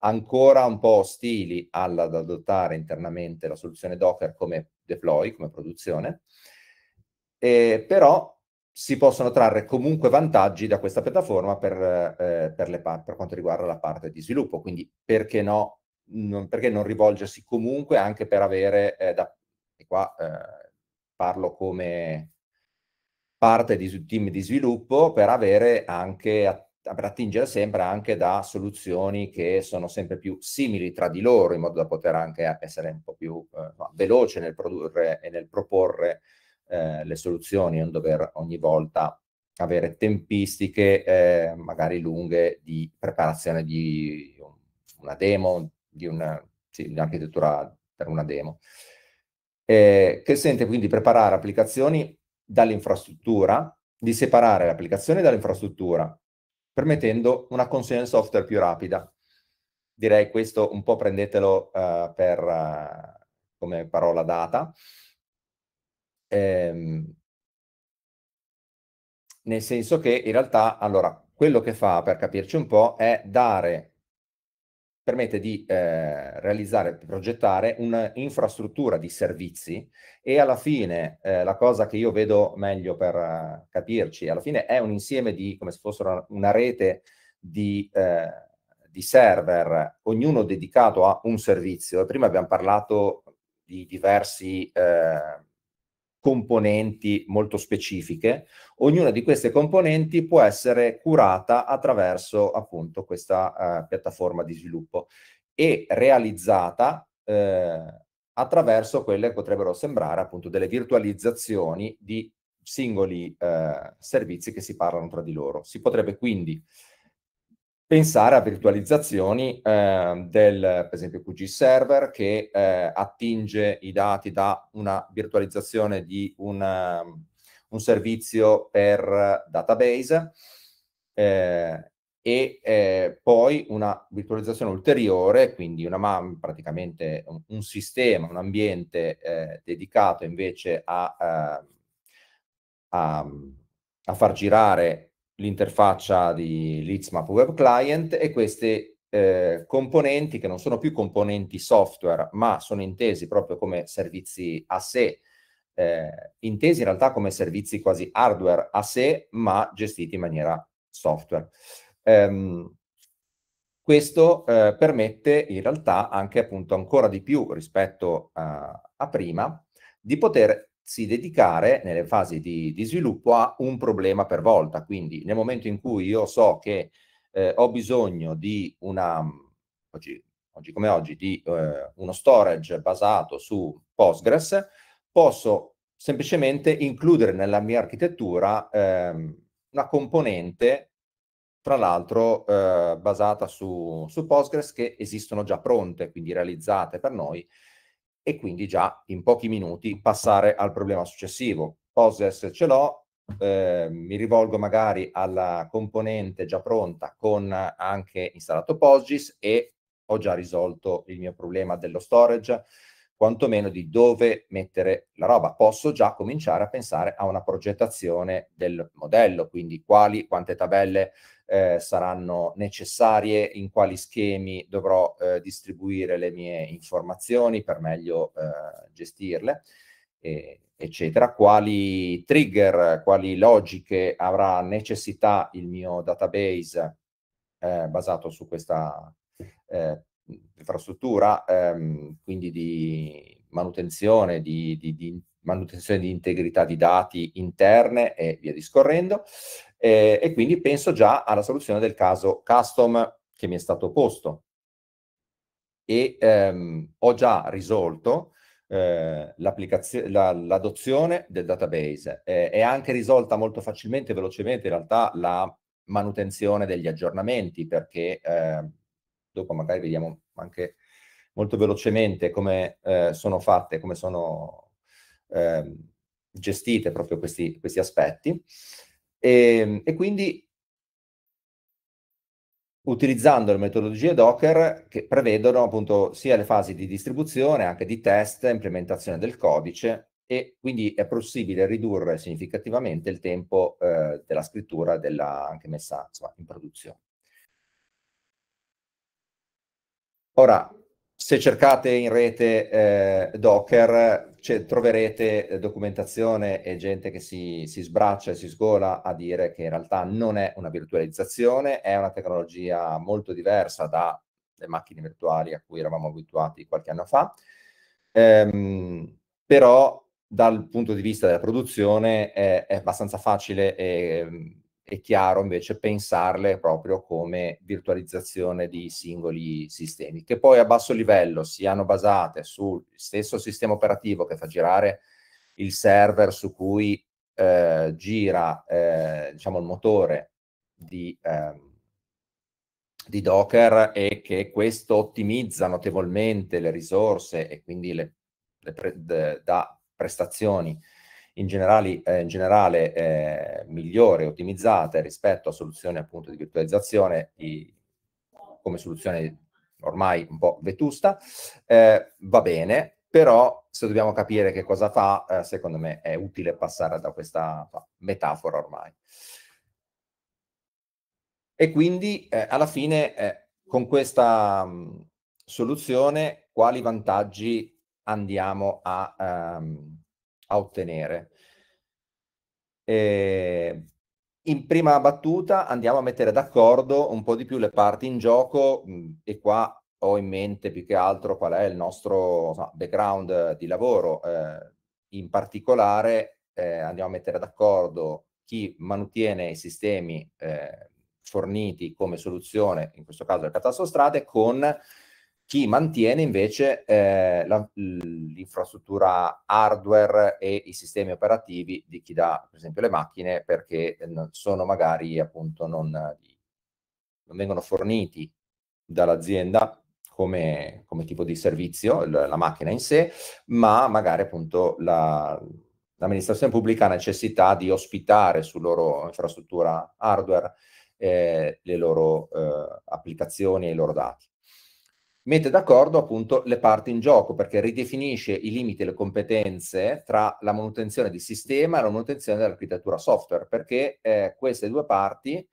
ancora un po' ostili alla, ad adottare internamente la soluzione Docker come deploy, come produzione, eh, però si possono trarre comunque vantaggi da questa piattaforma per, eh, per, per, quanto riguarda la parte di sviluppo, quindi perché, no, non, perché non rivolgersi comunque anche per avere, eh, da, e qua eh, parlo come parte di team di sviluppo, per avere anche attingere sempre anche da soluzioni che sono sempre più simili tra di loro, in modo da poter anche essere un po' più eh, veloce nel produrre e nel proporre eh, le soluzioni, non dover ogni volta avere tempistiche eh, magari lunghe di preparazione di una demo, di un'architettura sì, per una demo, eh, che sente quindi preparare applicazioni dall'infrastruttura, di separare le applicazioni dall'infrastruttura, permettendo una consegna del software più rapida. Direi questo un po' prendetelo uh, per, uh, come parola data. Ehm, nel senso che in realtà, allora, quello che fa, per capirci un po', è dare permette di eh, realizzare, progettare un'infrastruttura di servizi e alla fine eh, la cosa che io vedo meglio per uh, capirci, alla fine è un insieme di, come se fosse una, una rete di, eh, di, server, ognuno dedicato a un servizio. Prima abbiamo parlato di diversi... Eh, componenti molto specifiche. Ognuna di queste componenti può essere curata attraverso appunto questa eh, piattaforma di sviluppo e realizzata eh, attraverso quelle che potrebbero sembrare appunto delle virtualizzazioni di singoli eh, servizi che si parlano tra di loro. Si potrebbe quindi pensare a virtualizzazioni eh, del, per esempio, QG server che eh, attinge i dati da una virtualizzazione di una, ehm, un, servizio per database eh, e eh, poi una virtualizzazione ulteriore, quindi una, praticamente un, un, sistema, un ambiente eh, dedicato invece a, ehm, a, a far girare l'interfaccia di Litsmap Web Client e queste eh, componenti che non sono più componenti software, ma sono intesi proprio come servizi a sé, eh, intesi in realtà come servizi quasi hardware a sé, ma gestiti in maniera software. Um, questo eh, permette in realtà anche appunto ancora di più rispetto a prima di poter si dedicare nelle fasi di, di, sviluppo a un problema per volta. Quindi nel momento in cui io so che eh, ho bisogno di una, oggi, oggi come oggi, di eh, uno storage basato su Postgres, posso semplicemente includere nella mia architettura eh, una componente, tra l'altro eh, basata su, su Postgres, che esistono già pronte, quindi realizzate per noi, e quindi già in pochi minuti passare al problema successivo. Possess ce l'ho, eh, mi rivolgo magari alla componente già pronta con anche installato PostGIS e ho già risolto il mio problema dello storage, quantomeno di dove mettere la roba. Posso già cominciare a pensare a una progettazione del modello, quindi quali, quante tabelle eh, saranno necessarie, in quali schemi dovrò eh, distribuire le mie informazioni per meglio eh, gestirle, e, eccetera, quali trigger, quali logiche avrà necessità il mio database eh, basato su questa eh, infrastruttura, ehm, quindi di manutenzione, di, di, di manutenzione di integrità di dati interne e via discorrendo eh, e quindi penso già alla soluzione del caso custom che mi è stato posto e ehm, ho già risolto eh, la, l'adozione del database. Eh, è anche risolta molto facilmente e velocemente in realtà la manutenzione degli aggiornamenti perché eh, dopo magari vediamo anche molto velocemente come eh, sono fatte, come sono ehm, gestite proprio questi, questi aspetti. E, ehm, e quindi utilizzando le metodologie Docker che prevedono appunto sia le fasi di distribuzione, anche di test, implementazione del codice e quindi è possibile ridurre significativamente il tempo eh, della scrittura e della, anche messa insomma, in produzione. Ora, se cercate in rete eh, Docker cioè, troverete eh, documentazione e gente che si, si, sbraccia e si sgola a dire che in realtà non è una virtualizzazione, è una tecnologia molto diversa dalle macchine virtuali a cui eravamo abituati qualche anno fa, ehm, però dal punto di vista della produzione è, è abbastanza facile e ehm, è chiaro invece pensarle proprio come virtualizzazione di singoli sistemi, che poi a basso livello siano basate sul stesso sistema operativo che fa girare il server su cui eh, gira eh, diciamo il motore di, eh, di, Docker e che questo ottimizza notevolmente le risorse e quindi le, le pre, da prestazioni in, generali, eh, in generale eh, migliori, ottimizzate rispetto a soluzioni appunto di virtualizzazione di, come soluzione ormai un po' vetusta, eh, va bene, però se dobbiamo capire che cosa fa, eh, secondo me è utile passare da questa metafora ormai. E quindi eh, alla fine eh, con questa mh, mm, soluzione quali vantaggi andiamo a, ehm, a ottenere. E ehm, in prima battuta andiamo a mettere d'accordo un po' di più le parti in gioco mhmm, e qua ho in mente più che altro qual è il nostro background di lavoro. Eh, in particolare eh, andiamo a mettere d'accordo chi mantiene i sistemi eh, forniti come soluzione, in questo caso le catastostrate, con chi mantiene invece eh, la, l'infrastruttura hardware e i sistemi operativi di chi dà per esempio le macchine perché eh, sono magari appunto non, non vengono forniti dall'azienda come, come tipo di servizio l- la macchina in sé ma magari appunto la, l'amministrazione pubblica ha necessità di ospitare sulla loro infrastruttura hardware eh, le loro eh, applicazioni e i loro dati mette d'accordo appunto le parti in gioco perché ridefinisce i limiti e le competenze tra la manutenzione di sistema e la manutenzione dell'architettura software perché eh, queste due parti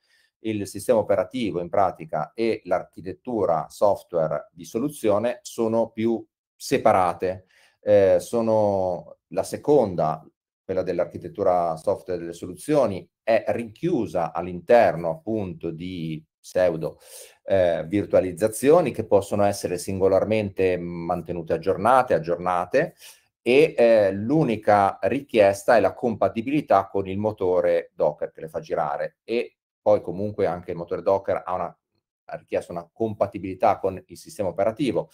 il sistema operativo in pratica e l'architettura software di soluzione sono più separate eh, sono la seconda quella dell'architettura software delle soluzioni è rinchiusa all'interno appunto di pseudo eh, virtualizzazioni che possono essere singolarmente mantenute aggiornate, aggiornate e eh, l'unica richiesta è la compatibilità con il motore Docker che le fa girare e poi comunque anche il motore Docker ha, una, ha richiesto una compatibilità con il sistema operativo.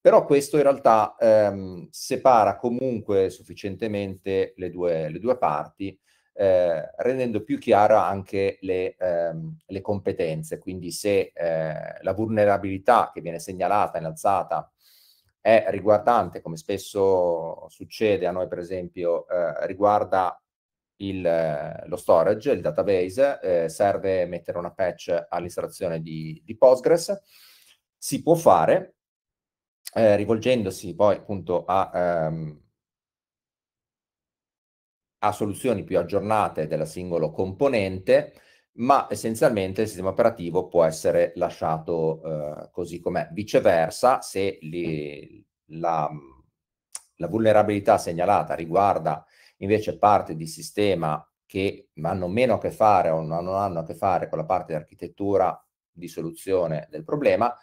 Però questo in realtà ehm, separa comunque sufficientemente le due, le due parti eh, rendendo più chiara anche le, ehm, le competenze. Quindi se eh, la vulnerabilità che viene segnalata, innalzata, è riguardante, come spesso succede a noi per esempio, eh, riguarda il, eh, lo storage, il database, eh, serve mettere una patch all'installazione di, di Postgres, si può fare eh, rivolgendosi poi appunto a ehm, a soluzioni più aggiornate della singola componente, ma essenzialmente il sistema operativo può essere lasciato eh, così com'è. Viceversa, se li, la, la, vulnerabilità segnalata riguarda invece parte di sistema che hanno meno a che fare o non hanno a che fare con la parte di architettura di soluzione del problema,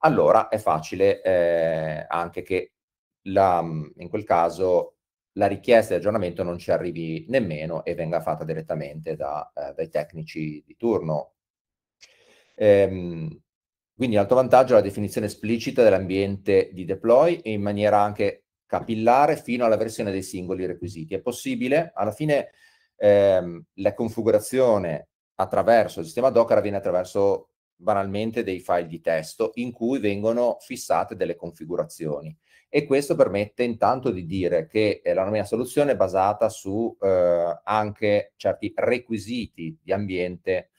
allora è facile eh, anche che la, in quel caso la richiesta di aggiornamento non ci arrivi nemmeno e venga fatta direttamente da, eh, dai tecnici di turno. Ehm, quindi l'altro vantaggio è la definizione esplicita dell'ambiente di deploy e in maniera anche capillare fino alla versione dei singoli requisiti. È possibile, alla fine ehm, la configurazione attraverso il sistema Docker avviene attraverso banalmente dei file di testo in cui vengono fissate delle configurazioni e questo permette intanto di dire che eh, la mia soluzione è basata su eh, anche certi requisiti di ambiente,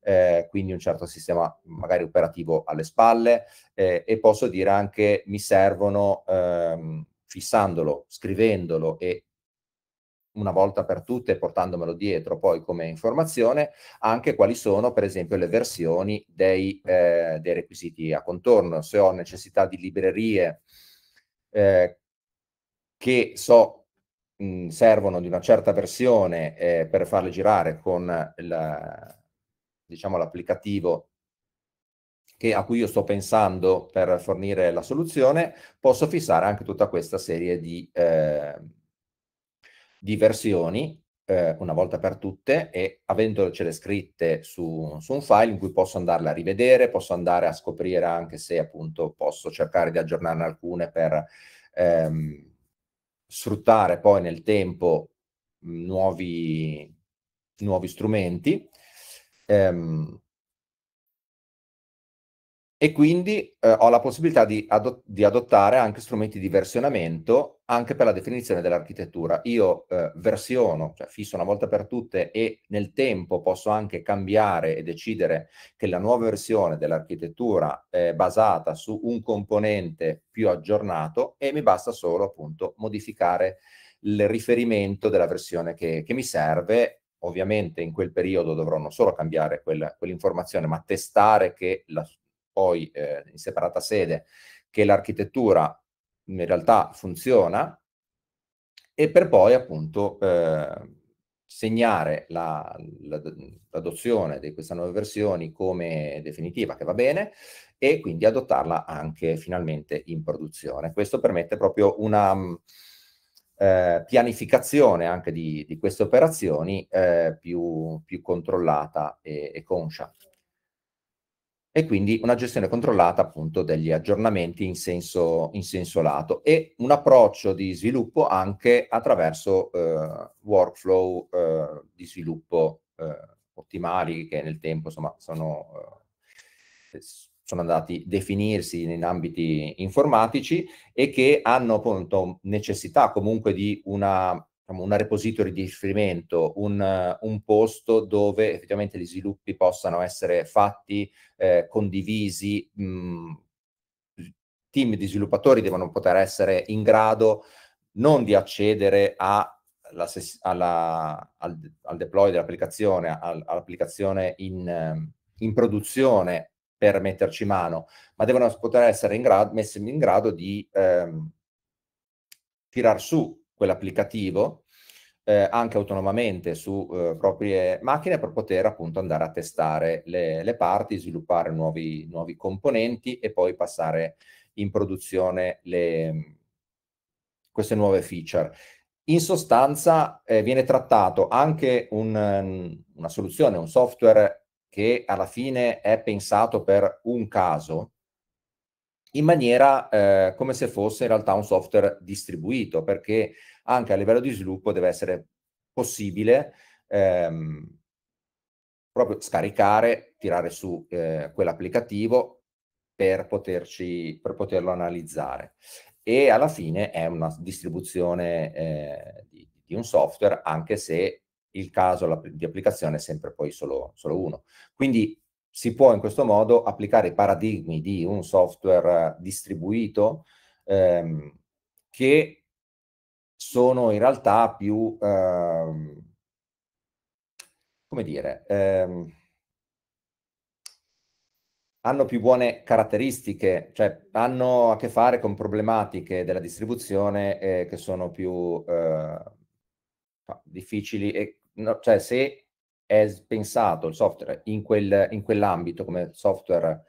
eh, quindi un certo sistema magari operativo alle spalle eh, e posso dire anche mi servono ehm, fissandolo, scrivendolo e una volta per tutte portandomelo dietro poi come informazione anche quali sono per esempio le versioni dei, eh, dei requisiti a contorno se ho necessità di librerie eh, che so mh, mhmm, servono di una certa versione eh, per farle girare con la, diciamo, l'applicativo che, a cui io sto pensando per fornire la soluzione, posso fissare anche tutta questa serie di, eh, di versioni eh, una volta per tutte e avendocele scritte su, su, un file in cui posso andarle a rivedere, posso andare a scoprire anche se appunto posso cercare di aggiornarne alcune per ehm, sfruttare poi nel tempo nuovi, nuovi strumenti. Ehm, e quindi eh, ho la possibilità di, adot- di, adottare anche strumenti di versionamento anche per la definizione dell'architettura. Io eh, versiono, cioè fisso una volta per tutte e nel tempo posso anche cambiare e decidere che la nuova versione dell'architettura è basata su un componente più aggiornato e mi basta solo appunto modificare il riferimento della versione che, che mi serve ovviamente in quel periodo dovrò non solo cambiare quella, quell'informazione, ma testare che la, poi eh, in separata sede che l'architettura in realtà funziona e per poi appunto eh, segnare la, la, l'adozione di questa nuova versione come definitiva, che va bene, e quindi adottarla anche finalmente in produzione. Questo permette proprio una eh, pianificazione anche di, di queste operazioni eh, più, più, controllata e, e conscia e quindi una gestione controllata appunto degli aggiornamenti in senso, in senso lato e un approccio di sviluppo anche attraverso eh, workflow eh, di sviluppo eh, ottimali che nel tempo insomma sono, eh, sono andati a definirsi in ambiti informatici e che hanno appunto necessità comunque di una Diciamo, una repository di riferimento, un, un, posto dove effettivamente gli sviluppi possano essere fatti, eh, condivisi, mh, team di sviluppatori devono poter essere in grado non di accedere a la, alla, al, al, deploy dell'applicazione, all'applicazione in, in, produzione per metterci mano, ma devono poter essere in grado, messi in grado di ehm, tirar su quell'applicativo eh, anche autonomamente su eh, proprie macchine per poter appunto andare a testare le, le parti, sviluppare nuovi, nuovi, componenti e poi passare in produzione le, mm, queste nuove feature. In sostanza eh, viene trattato anche un, mm, una soluzione, un software che alla fine è pensato per un caso, in maniera eh, come se fosse in realtà un software distribuito, perché anche a livello di sviluppo deve essere possibile ehm, proprio scaricare, tirare su eh, quell'applicativo per, poterci, per poterlo analizzare. E alla fine è una distribuzione eh, di, di un software, anche se il caso di applicazione è sempre poi solo, solo, uno. Quindi si può in questo modo applicare i paradigmi di un software distribuito ehm, che sono in realtà più, ehm, come dire, ehm, hanno più buone caratteristiche, cioè hanno a che fare con problematiche della distribuzione eh, che sono più eh, difficili, e, no, cioè se è pensato il software in, quel, in quell'ambito come software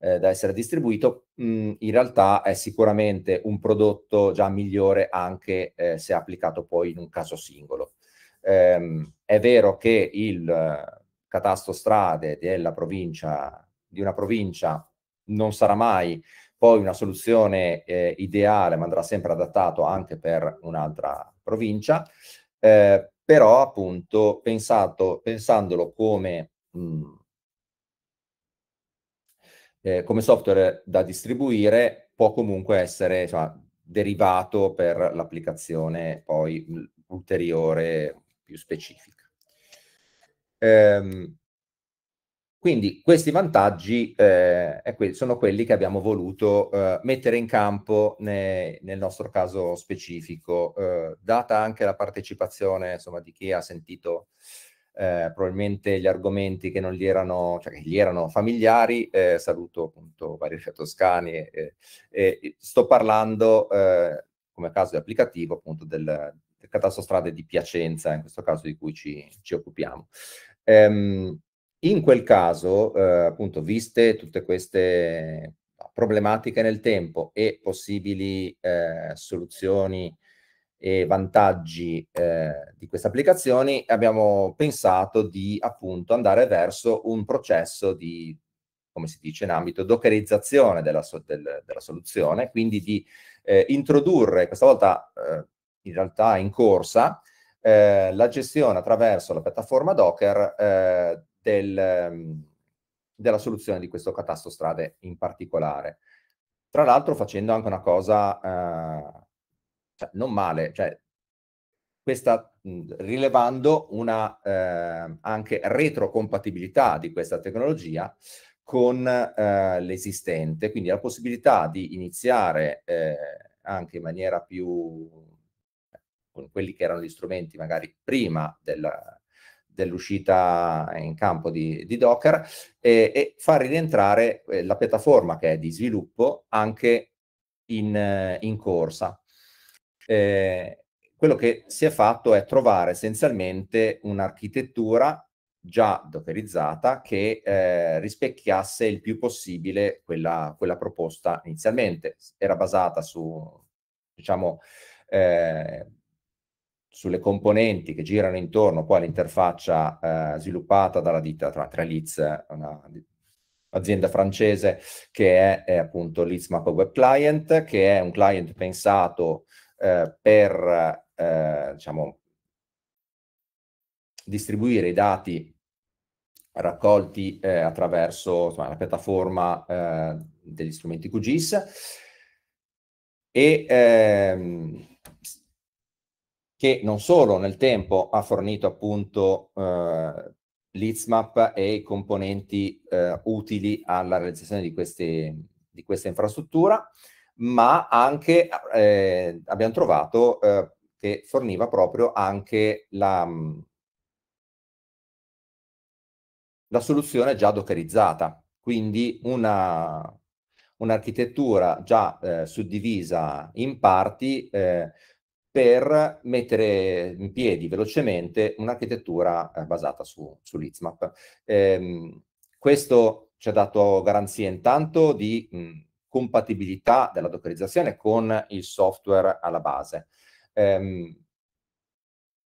eh, da essere distribuito, mh, mm, in realtà è sicuramente un prodotto già migliore anche eh, se applicato poi in un caso singolo. Ehm, è vero che il catasto strade della provincia, di una provincia non sarà mai poi una soluzione eh, ideale, ma andrà sempre adattato anche per un'altra provincia, eh, però appunto pensato, pensandolo come mh, mm, eh, come software da distribuire può comunque essere insomma, derivato per l'applicazione poi ulteriore, più specifica. Ehm, quindi questi vantaggi eh, sono quelli che abbiamo voluto eh, mettere in campo ne, nel nostro caso specifico, eh, data anche la partecipazione insomma, di chi ha sentito eh, probabilmente gli argomenti che non gli erano, cioè che gli erano familiari, eh, saluto appunto Variscia Toscani, e, e, sto parlando eh, come caso di applicativo appunto del, del catasto strade di Piacenza, in questo caso di cui ci, ci occupiamo. Ehm, in quel caso, eh, appunto, viste tutte queste problematiche nel tempo e possibili eh, soluzioni e vantaggi eh, di queste applicazioni, abbiamo pensato di appunto andare verso un processo di, come si dice in ambito, dockerizzazione della, so, del, della soluzione, quindi di eh, introdurre, questa volta eh, in realtà in corsa, eh, la gestione attraverso la piattaforma Docker eh, del, della soluzione di questo catasto strade in particolare. Tra l'altro facendo anche una cosa eh, cioè, non male, cioè, questa, mh, mhmm, rilevando una eh, anche retrocompatibilità di questa tecnologia con eh, l'esistente, quindi la possibilità di iniziare eh, anche in maniera più con quelli che erano gli strumenti magari prima della, dell'uscita in campo di, di Docker e, e, far rientrare ehm, la piattaforma che è di sviluppo anche in, in corsa eh, quello che si è fatto è trovare essenzialmente un'architettura già dockerizzata che eh, rispecchiasse il più possibile quella, quella, proposta inizialmente. Era basata su, diciamo, eh, sulle componenti che girano intorno poi all'interfaccia eh, sviluppata dalla ditta tra, tra Leeds, un'azienda francese che è, è appunto Leeds Map Web Client, che è un client pensato eh, per eh, diciamo, distribuire i dati raccolti eh, attraverso insomma, la piattaforma eh, degli strumenti QGIS e ehm, che non solo nel tempo ha fornito appunto eh, l'ITSMAP e i componenti eh, utili alla realizzazione di, queste, di questa infrastruttura, ma anche eh, abbiamo trovato eh, che forniva proprio anche la, mm, la soluzione già dockerizzata, quindi un'architettura già eh, suddivisa in parti eh, per mettere in piedi velocemente un'architettura eh, basata su, sull'ITSMAP. Ehm, questo ci ha dato garanzia intanto di mh, mm, compatibilità della dockerizzazione con il software alla base, ehm,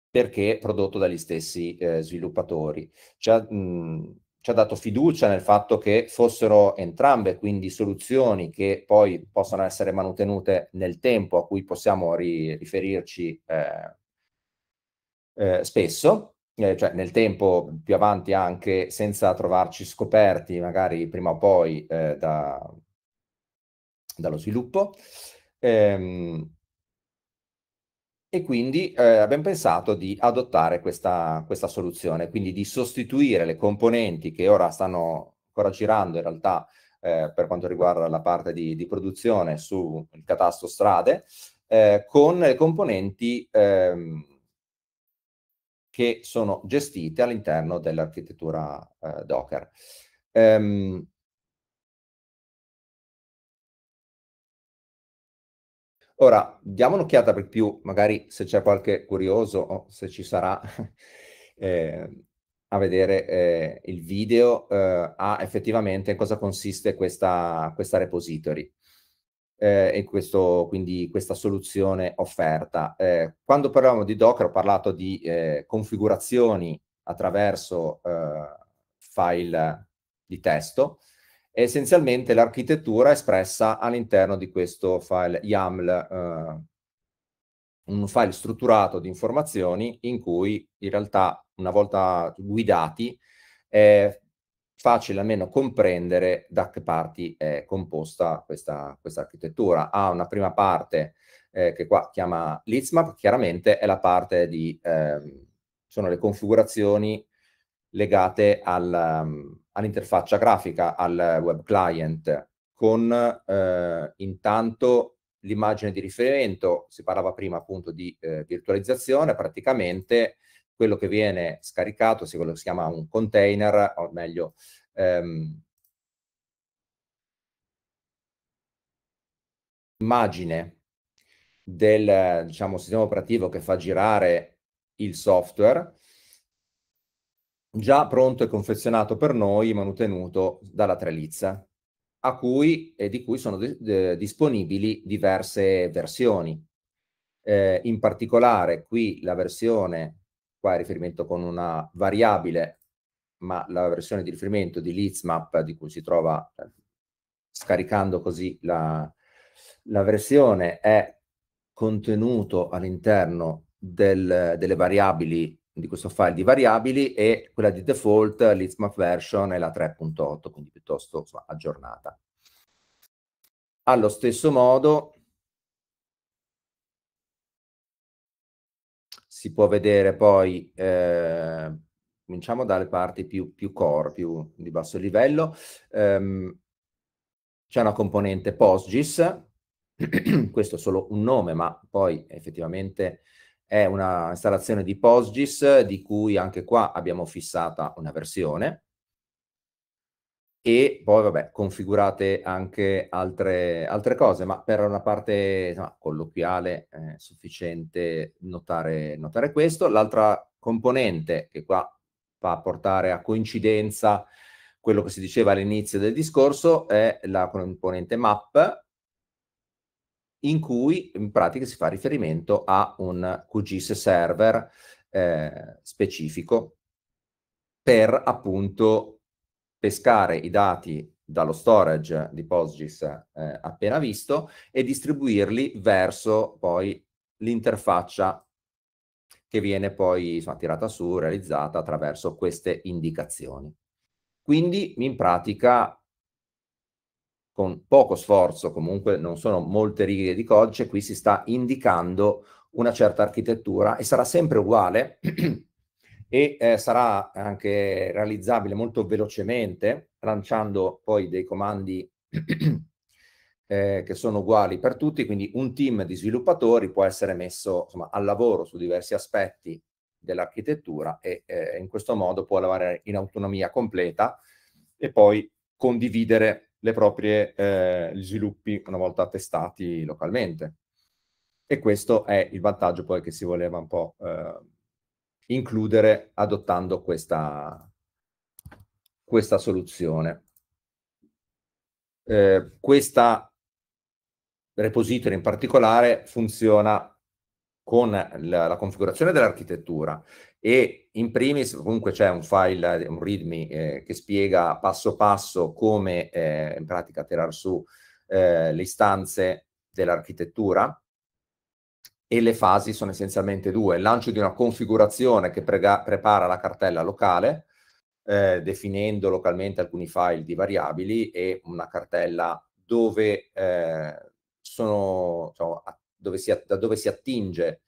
perché prodotto dagli stessi eh, sviluppatori. Ci ha, mh, mm, ci ha dato fiducia nel fatto che fossero entrambe quindi soluzioni che poi possono essere mantenute nel tempo a cui possiamo ri riferirci eh, eh, spesso, eh, cioè nel tempo più avanti anche senza trovarci scoperti magari prima o poi eh, da, dallo sviluppo. Ehm, e quindi eh, abbiamo pensato di adottare questa, questa, soluzione, quindi di sostituire le componenti che ora stanno ancora girando in realtà eh, per quanto riguarda la parte di, di produzione sul catasto strade, eh, con le componenti ehm, che sono gestite all'interno dell'architettura eh, Docker. Ehm, Ora, diamo un'occhiata per più, magari se c'è qualche curioso o se ci sarà, eh, a vedere eh, il video eh, a effettivamente cosa consiste questa, questa repository. Eh, e questo, quindi questa soluzione offerta. Eh, quando parlavamo di Docker ho parlato di eh, configurazioni attraverso eh, file di testo, è essenzialmente l'architettura espressa all'interno di questo file YAML, eh, un file strutturato di informazioni in cui in realtà una volta guidati è facile almeno comprendere da che parti è composta questa, questa architettura. Ha una prima parte eh, che qua chiama LeadsMap, chiaramente è la parte di, eh, sono le configurazioni legate al... Um, all'interfaccia grafica, al web client, con eh, intanto l'immagine di riferimento, si parlava prima appunto di eh, virtualizzazione, praticamente quello che viene scaricato, se quello si chiama un container, o meglio, ehm, immagine del diciamo, sistema operativo che fa girare il software, già pronto e confezionato per noi, manutenuto dalla Trelizza, a cui e di cui sono disponibili diverse versioni. Eh, in particolare qui la versione, qua è riferimento con una variabile, ma la versione di riferimento di LeadsMap di cui si trova eh, scaricando così la, la versione è contenuto all'interno del, delle variabili di questo file di variabili e quella di default, l'itsmap version, è la 3.8, quindi piuttosto insomma, aggiornata. Allo stesso modo si può vedere poi, eh, cominciamo dalle parti più, più, core, più di basso livello, ehm, c'è una componente PostGIS, questo è solo un nome, ma poi effettivamente è una installazione di PostGIS di cui anche qua abbiamo fissata una versione e poi vabbè configurate anche altre, altre cose, ma per una parte insomma, colloquiale è eh, sufficiente notare, notare questo. L'altra componente che qua fa portare a coincidenza quello che si diceva all'inizio del discorso è la componente map in cui in pratica si fa riferimento a un QGIS server eh, specifico per appunto pescare i dati dallo storage di PostGIS eh, appena visto e distribuirli verso poi l'interfaccia che viene poi insomma, tirata su, realizzata attraverso queste indicazioni. Quindi in pratica con poco sforzo, comunque non sono molte righe di codice, qui si sta indicando una certa architettura e sarà sempre uguale e eh, sarà anche realizzabile molto velocemente lanciando poi dei comandi eh, che sono uguali per tutti, quindi un team di sviluppatori può essere messo insomma, al lavoro su diversi aspetti dell'architettura e eh, in questo modo può lavorare in autonomia completa e poi condividere le proprie eh, sviluppi una volta testati localmente. E questo è il vantaggio poi che si voleva un po' eh, includere adottando questa, questa soluzione. Eh, questa repository in particolare funziona con la, la configurazione dell'architettura e in primis comunque c'è un file, un readme eh, che spiega passo passo come eh, in pratica tirar su eh, le istanze dell'architettura e le fasi sono essenzialmente due. Il lancio di una configurazione che prepara la cartella locale, eh, definendo localmente alcuni file di variabili e una cartella dove, eh, sono, diciamo, dove si, da dove si attinge,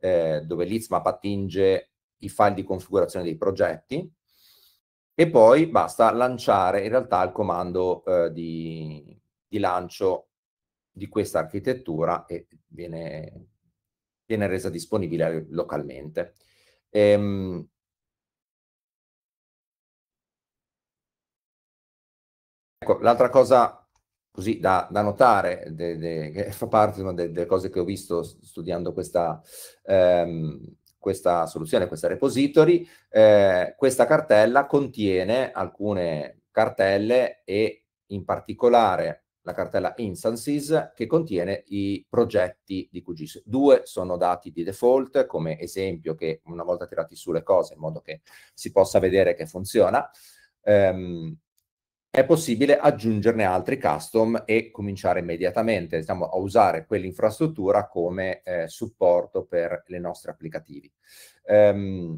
eh, dove l'ITSMAP attinge i file di configurazione dei progetti e poi basta lanciare in realtà il comando eh, di, di, lancio di questa architettura e viene, viene resa disponibile localmente. Ehm, Ecco, l'altra cosa così da, da notare, de, de, che fa parte delle de cose che ho visto studiando questa, ehm, questa soluzione, questa repository, eh, questa cartella contiene alcune cartelle e in particolare la cartella instances che contiene i progetti di QGIS. Due sono dati di default come esempio che una volta tirati su le cose in modo che si possa vedere che funziona. Um, è possibile aggiungerne altri custom e cominciare immediatamente diciamo, a usare quell'infrastruttura come eh, supporto per le nostre applicativi. Um,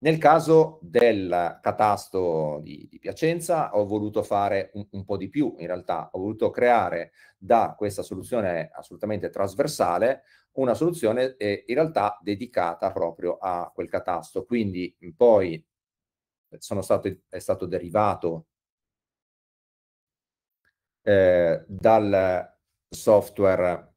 nel caso del catasto di, di Piacenza ho voluto fare un, un, po' di più, in realtà ho voluto creare da questa soluzione assolutamente trasversale una soluzione eh, in realtà dedicata proprio a quel catasto, quindi poi sono stato, è stato derivato eh, dal software,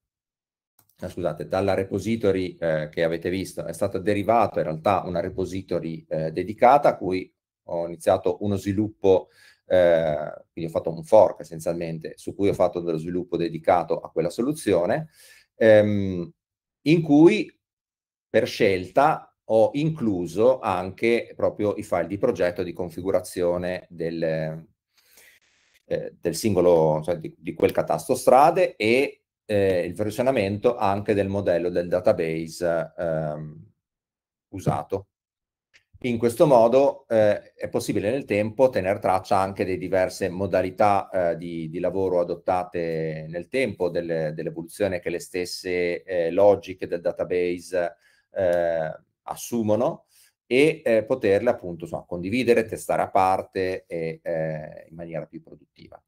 eh, scusate, dalla repository eh, che avete visto, è stata derivata in realtà una repository eh, dedicata a cui ho iniziato uno sviluppo, eh, quindi ho fatto un fork essenzialmente, su cui ho fatto dello sviluppo dedicato a quella soluzione, ehm, in cui per scelta ho incluso anche proprio i file di progetto di configurazione del, eh, del singolo, cioè di, di, quel catasto strade e eh, il versionamento anche del modello del database ehm, usato. In questo modo eh, è possibile nel tempo tenere traccia anche delle diverse modalità eh, di, di, lavoro adottate nel tempo, dell'evoluzione che le stesse eh, logiche del database eh, assumono e eh, poterle appunto so, condividere, testare a parte e, eh, in maniera più produttiva.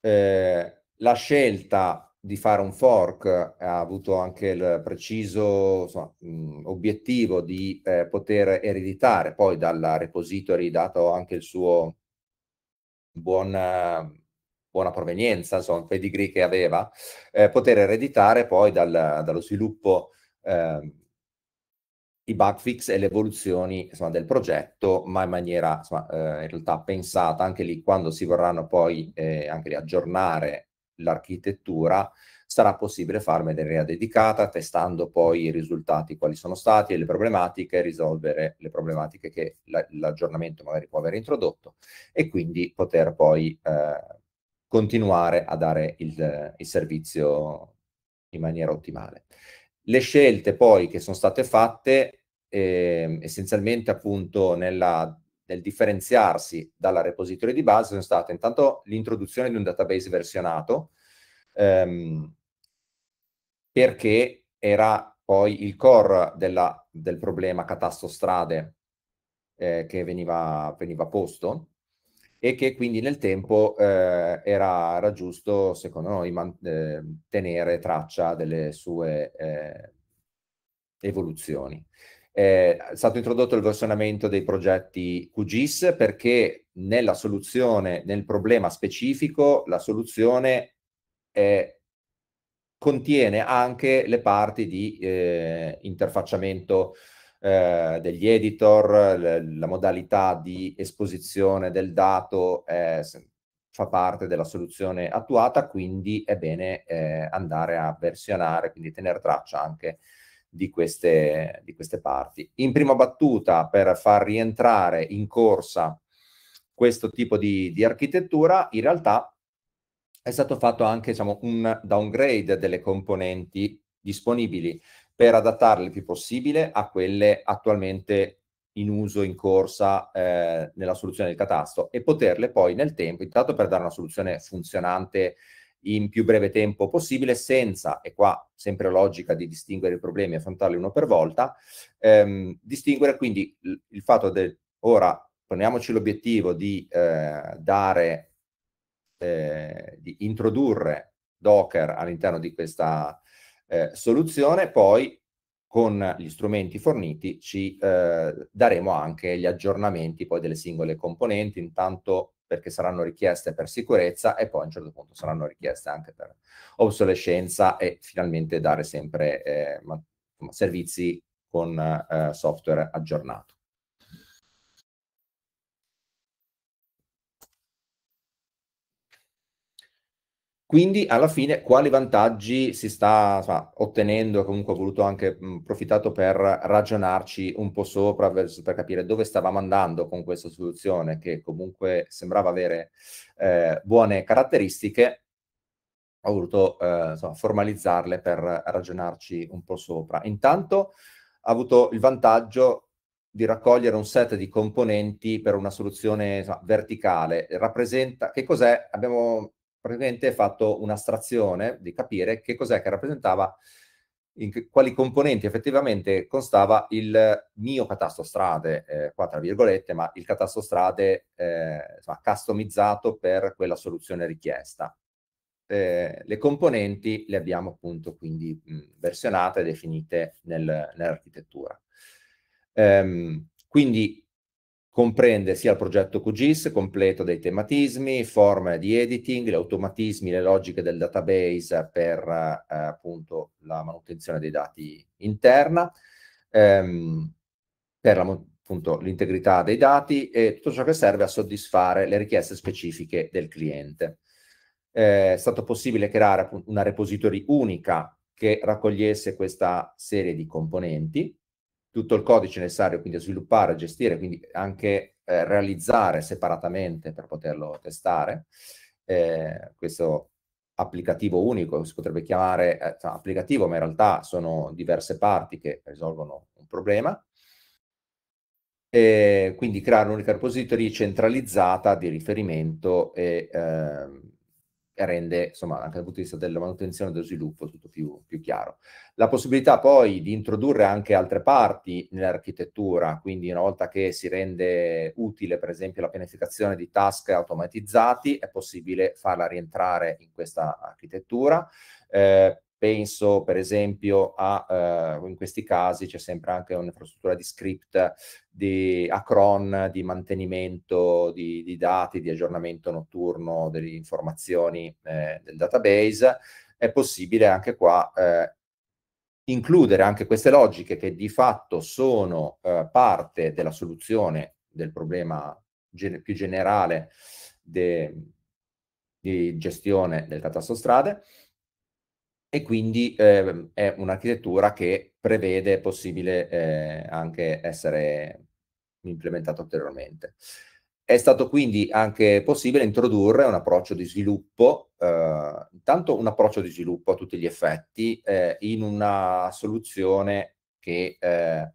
Eh, la scelta di fare un fork ha avuto anche il preciso insomma, mh, obiettivo di eh, poter ereditare poi dalla repository, dato anche il suo buon buona provenienza, insomma, il pedigree che aveva, eh, poter ereditare poi dal, dallo sviluppo eh, i bug fix e le evoluzioni insomma, del progetto, ma in maniera insomma, eh, in realtà pensata anche lì quando si vorranno poi eh, anche aggiornare l'architettura, sarà possibile farne un'area dedicata, testando poi i risultati, quali sono stati e le problematiche, risolvere le problematiche che la, l'aggiornamento magari può aver introdotto e quindi poter poi eh, continuare a dare il, il servizio in maniera ottimale. Le scelte poi che sono state fatte eh, essenzialmente appunto nella, nel differenziarsi dalla repository di base sono state intanto l'introduzione di un database versionato ehm, perché era poi il core della, del problema catasto strade eh, che veniva, veniva, posto e che quindi nel tempo eh, era, era, giusto secondo noi ehm, tenere traccia delle sue eh, evoluzioni è stato introdotto il versionamento dei progetti QGIS perché nella soluzione, nel problema specifico, la soluzione è contiene anche le parti di eh, interfacciamento eh, degli editor, le, la modalità di esposizione del dato eh, fa parte della soluzione attuata, quindi è bene eh, andare a versionare, quindi tenere traccia anche di queste, di queste parti. In prima battuta, per far rientrare in corsa questo tipo di, di architettura, in realtà è stato fatto anche diciamo, un downgrade delle componenti disponibili per adattarle il più possibile a quelle attualmente in uso, in corsa eh, nella soluzione del catasto e poterle poi nel tempo, intanto per dare una soluzione funzionante in più breve tempo possibile senza, e qua sempre logica di distinguere i problemi e affrontarli uno per volta, ehm, distinguere quindi il fatto del ora poniamoci l'obiettivo di eh, dare, eh, di introdurre Docker all'interno di questa eh, soluzione, poi con gli strumenti forniti ci eh, daremo anche gli aggiornamenti poi delle singole componenti, intanto perché saranno richieste per sicurezza e poi a un certo punto saranno richieste anche per obsolescenza e finalmente dare sempre eh, servizi con eh, software aggiornato. Quindi alla fine quali vantaggi si sta fa, ottenendo, comunque ho voluto anche mh, approfittato per ragionarci un po' sopra verso, per capire dove stavamo andando con questa soluzione che comunque sembrava avere eh, buone caratteristiche, ho voluto eh, insomma, formalizzarle per ragionarci un po' sopra. Intanto ha avuto il vantaggio di raccogliere un set di componenti per una soluzione insomma, verticale. Rappresenta che cos'è? Abbiamo praticamente fatto un'astrazione di capire che cos'è che rappresentava, in quali componenti effettivamente constava il mio catasto strade, eh, qua tra virgolette, ma il catasto strade eh, insomma, customizzato per quella soluzione richiesta. Eh, le componenti le abbiamo appunto quindi mh, versionate e definite nel, nell'architettura. Ehm, quindi Comprende sia il progetto QGIS completo dei tematismi, forme di editing, gli automatismi, le logiche del database per eh, appunto la manutenzione dei dati interna, ehm, per la, appunto l'integrità dei dati e tutto ciò che serve a soddisfare le richieste specifiche del cliente. Eh, è stato possibile creare una repository unica che raccogliesse questa serie di componenti tutto il codice necessario quindi a sviluppare, a gestire, quindi anche eh, realizzare separatamente per poterlo testare. Eh, questo applicativo unico, si potrebbe chiamare eh, cioè, applicativo, ma in realtà sono diverse parti che risolvono un problema. E quindi creare un'unica repository centralizzata di riferimento e eh, rende insomma anche dal punto di vista della manutenzione e dello sviluppo tutto più, più, chiaro. La possibilità poi di introdurre anche altre parti nell'architettura, quindi una volta che si rende utile per esempio la pianificazione di task automatizzati è possibile farla rientrare in questa architettura. Eh, Penso per esempio a, eh, in questi casi c'è sempre anche un'infrastruttura di script di Acron, di mantenimento di, di dati, di aggiornamento notturno delle informazioni eh, del database. È possibile anche qua eh, includere anche queste logiche che di fatto sono eh, parte della soluzione del problema gen più generale de, di gestione del catastro strade e quindi eh, è un'architettura che prevede, possibile eh, anche essere implementata ulteriormente. È stato quindi anche possibile introdurre un approccio di sviluppo, eh, intanto un approccio di sviluppo a tutti gli effetti, eh, in una soluzione che eh,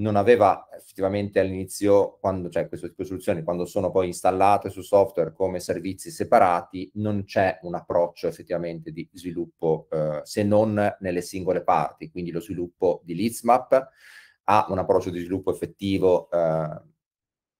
non aveva effettivamente all'inizio, quando, cioè queste tipo di soluzioni, quando sono poi installate su software come servizi separati, non c'è un approccio effettivamente di sviluppo eh, se non nelle singole parti, quindi lo sviluppo di Leadsmap ha un approccio di sviluppo effettivo, eh,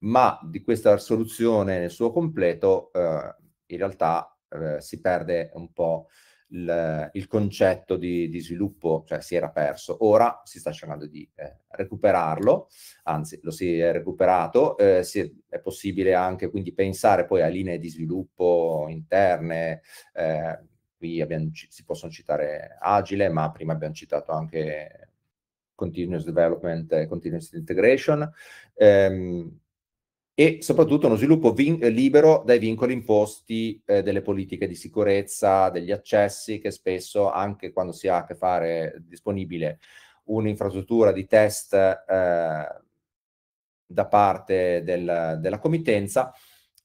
ma di questa soluzione nel suo completo eh, in realtà eh, si perde un po' il, il concetto di, di, sviluppo cioè, si era perso, ora si sta cercando di eh, recuperarlo, anzi lo si è recuperato, eh, si è, è, possibile anche quindi pensare poi a linee di sviluppo interne, eh, qui abbiamo, si possono citare Agile, ma prima abbiamo citato anche Continuous Development e Continuous Integration. Ehm, e soprattutto uno sviluppo vin- libero dai vincoli imposti eh, delle politiche di sicurezza, degli accessi, che spesso anche quando si ha a che fare disponibile un'infrastruttura di test eh, da parte del, della committenza,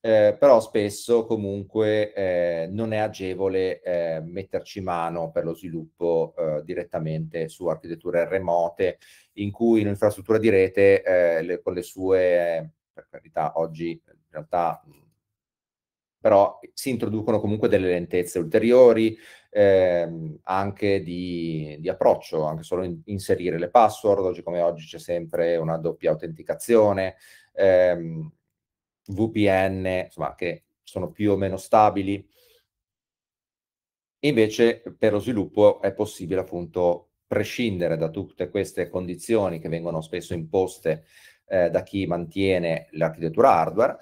eh, però spesso comunque eh, non è agevole eh, metterci mano per lo sviluppo eh, direttamente su architetture remote in cui un'infrastruttura di rete eh, le, con le sue per carità, oggi eh, in realtà però si introducono comunque delle lentezze ulteriori, ehm, anche di, di, approccio, anche solo in, inserire le password, oggi come oggi c'è sempre una doppia autenticazione, ehm, VPN, insomma, che sono più o meno stabili. Invece per lo sviluppo è possibile appunto prescindere da tutte queste condizioni che vengono spesso imposte eh, da chi mantiene l'architettura hardware,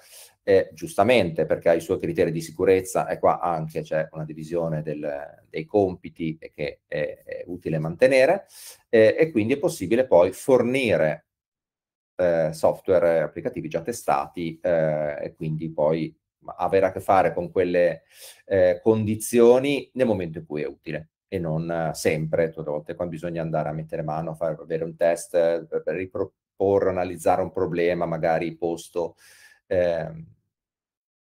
eh, giustamente perché ha i suoi criteri di sicurezza e qua anche c'è una divisione del, dei compiti che è, è utile mantenere eh, e quindi è possibile poi fornire eh, software applicativi già testati eh, e quindi poi avere a che fare con quelle eh, condizioni nel momento in cui è utile e non sempre, tutte le volte quando bisogna andare a mettere mano, fare, avere un test, eh, per, per, porre, analizzare un problema magari posto. Eh,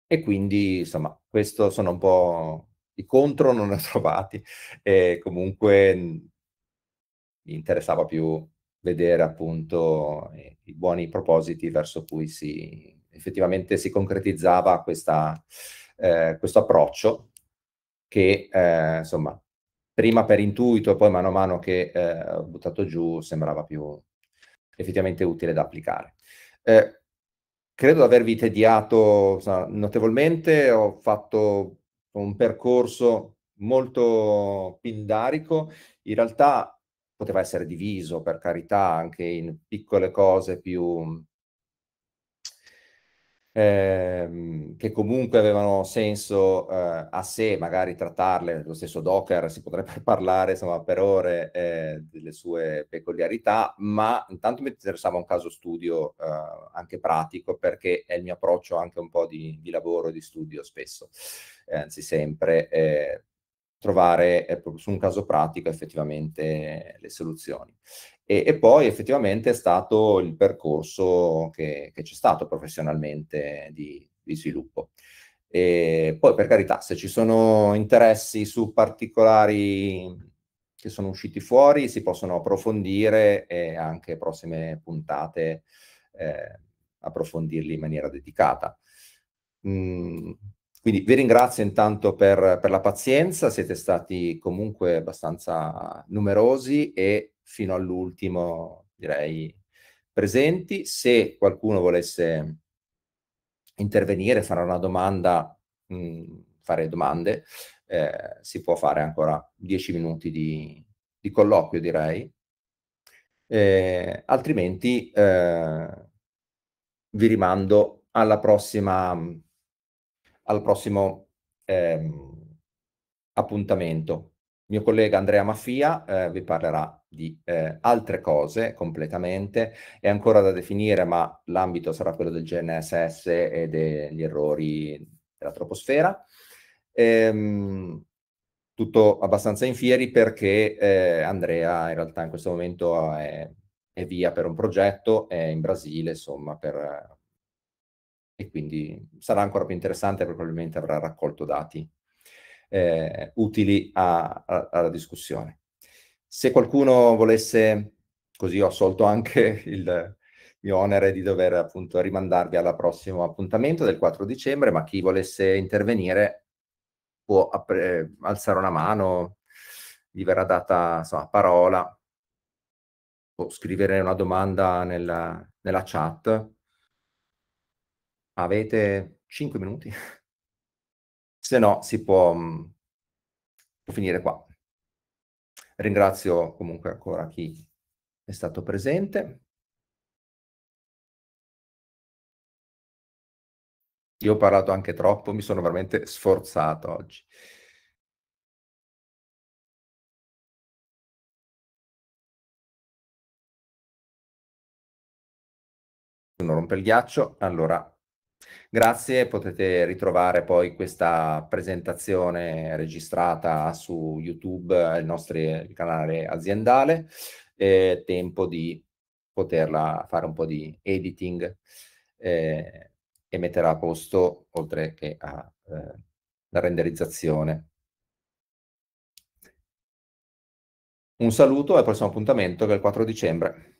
e quindi, insomma, questo sono un po' i contro non ne ho trovati. E comunque mm, mi interessava più vedere appunto i buoni propositi verso cui si effettivamente si concretizzava questa, eh, questo approccio che eh, insomma prima per intuito e poi mano a mano che eh, ho buttato giù sembrava più effettivamente utile da applicare. Eh, credo di avervi tediato sa, notevolmente, ho fatto un percorso molto pindarico, in realtà poteva essere diviso per carità anche in piccole cose più ehm, che comunque avevano senso eh, a sé, magari trattarle, lo stesso Docker si potrebbe parlare insomma, per ore eh, delle sue peculiarità, ma intanto mi interessava un caso studio eh, anche pratico perché è il mio approccio anche un po' di, di lavoro e di studio spesso, eh, anzi sempre eh, trovare eh, su un caso pratico effettivamente le soluzioni. E, e poi effettivamente è stato il percorso che, che c'è stato professionalmente di, di sviluppo. E poi per carità, se ci sono interessi su particolari che sono usciti fuori, si possono approfondire e anche prossime puntate eh, approfondirli in maniera dedicata. Mm, quindi vi ringrazio intanto per, per, la pazienza, siete stati comunque abbastanza numerosi e fino all'ultimo direi presenti. Se qualcuno volesse intervenire, fare una domanda, mh, mm, fare domande, eh, si può fare ancora dieci minuti di, di colloquio direi. Eh, altrimenti eh, vi rimando alla prossima al prossimo ehm, appuntamento. Il mio collega Andrea Maffia eh, vi parlerà di eh, altre cose completamente, è ancora da definire, ma l'ambito sarà quello del GNSS e degli errori della troposfera. Ehm, tutto abbastanza in fieri perché eh, Andrea in realtà in questo momento è, è via per un progetto, è in Brasile, insomma, per e quindi sarà ancora più interessante perché probabilmente avrà raccolto dati eh, utili a, a, alla discussione. Se qualcuno volesse, così ho assolto anche il mio onere di dover appunto rimandarvi al prossimo appuntamento del 4 dicembre, ma chi volesse intervenire può eh, alzare una mano, gli verrà data insomma, parola, può scrivere una domanda nella, nella chat Avete 5 minuti? Se no, si può, mh, mhmm, può finire qua. Ringrazio comunque ancora chi è stato presente. Io ho parlato anche troppo, mi sono veramente sforzato oggi. Non rompe il ghiaccio, allora Grazie, potete ritrovare poi questa presentazione registrata su YouTube, il nostro canale aziendale, è tempo di poterla fare un po' di editing eh, e metterla a posto oltre che alla eh, renderizzazione. Un saluto e al prossimo appuntamento che è il 4 dicembre.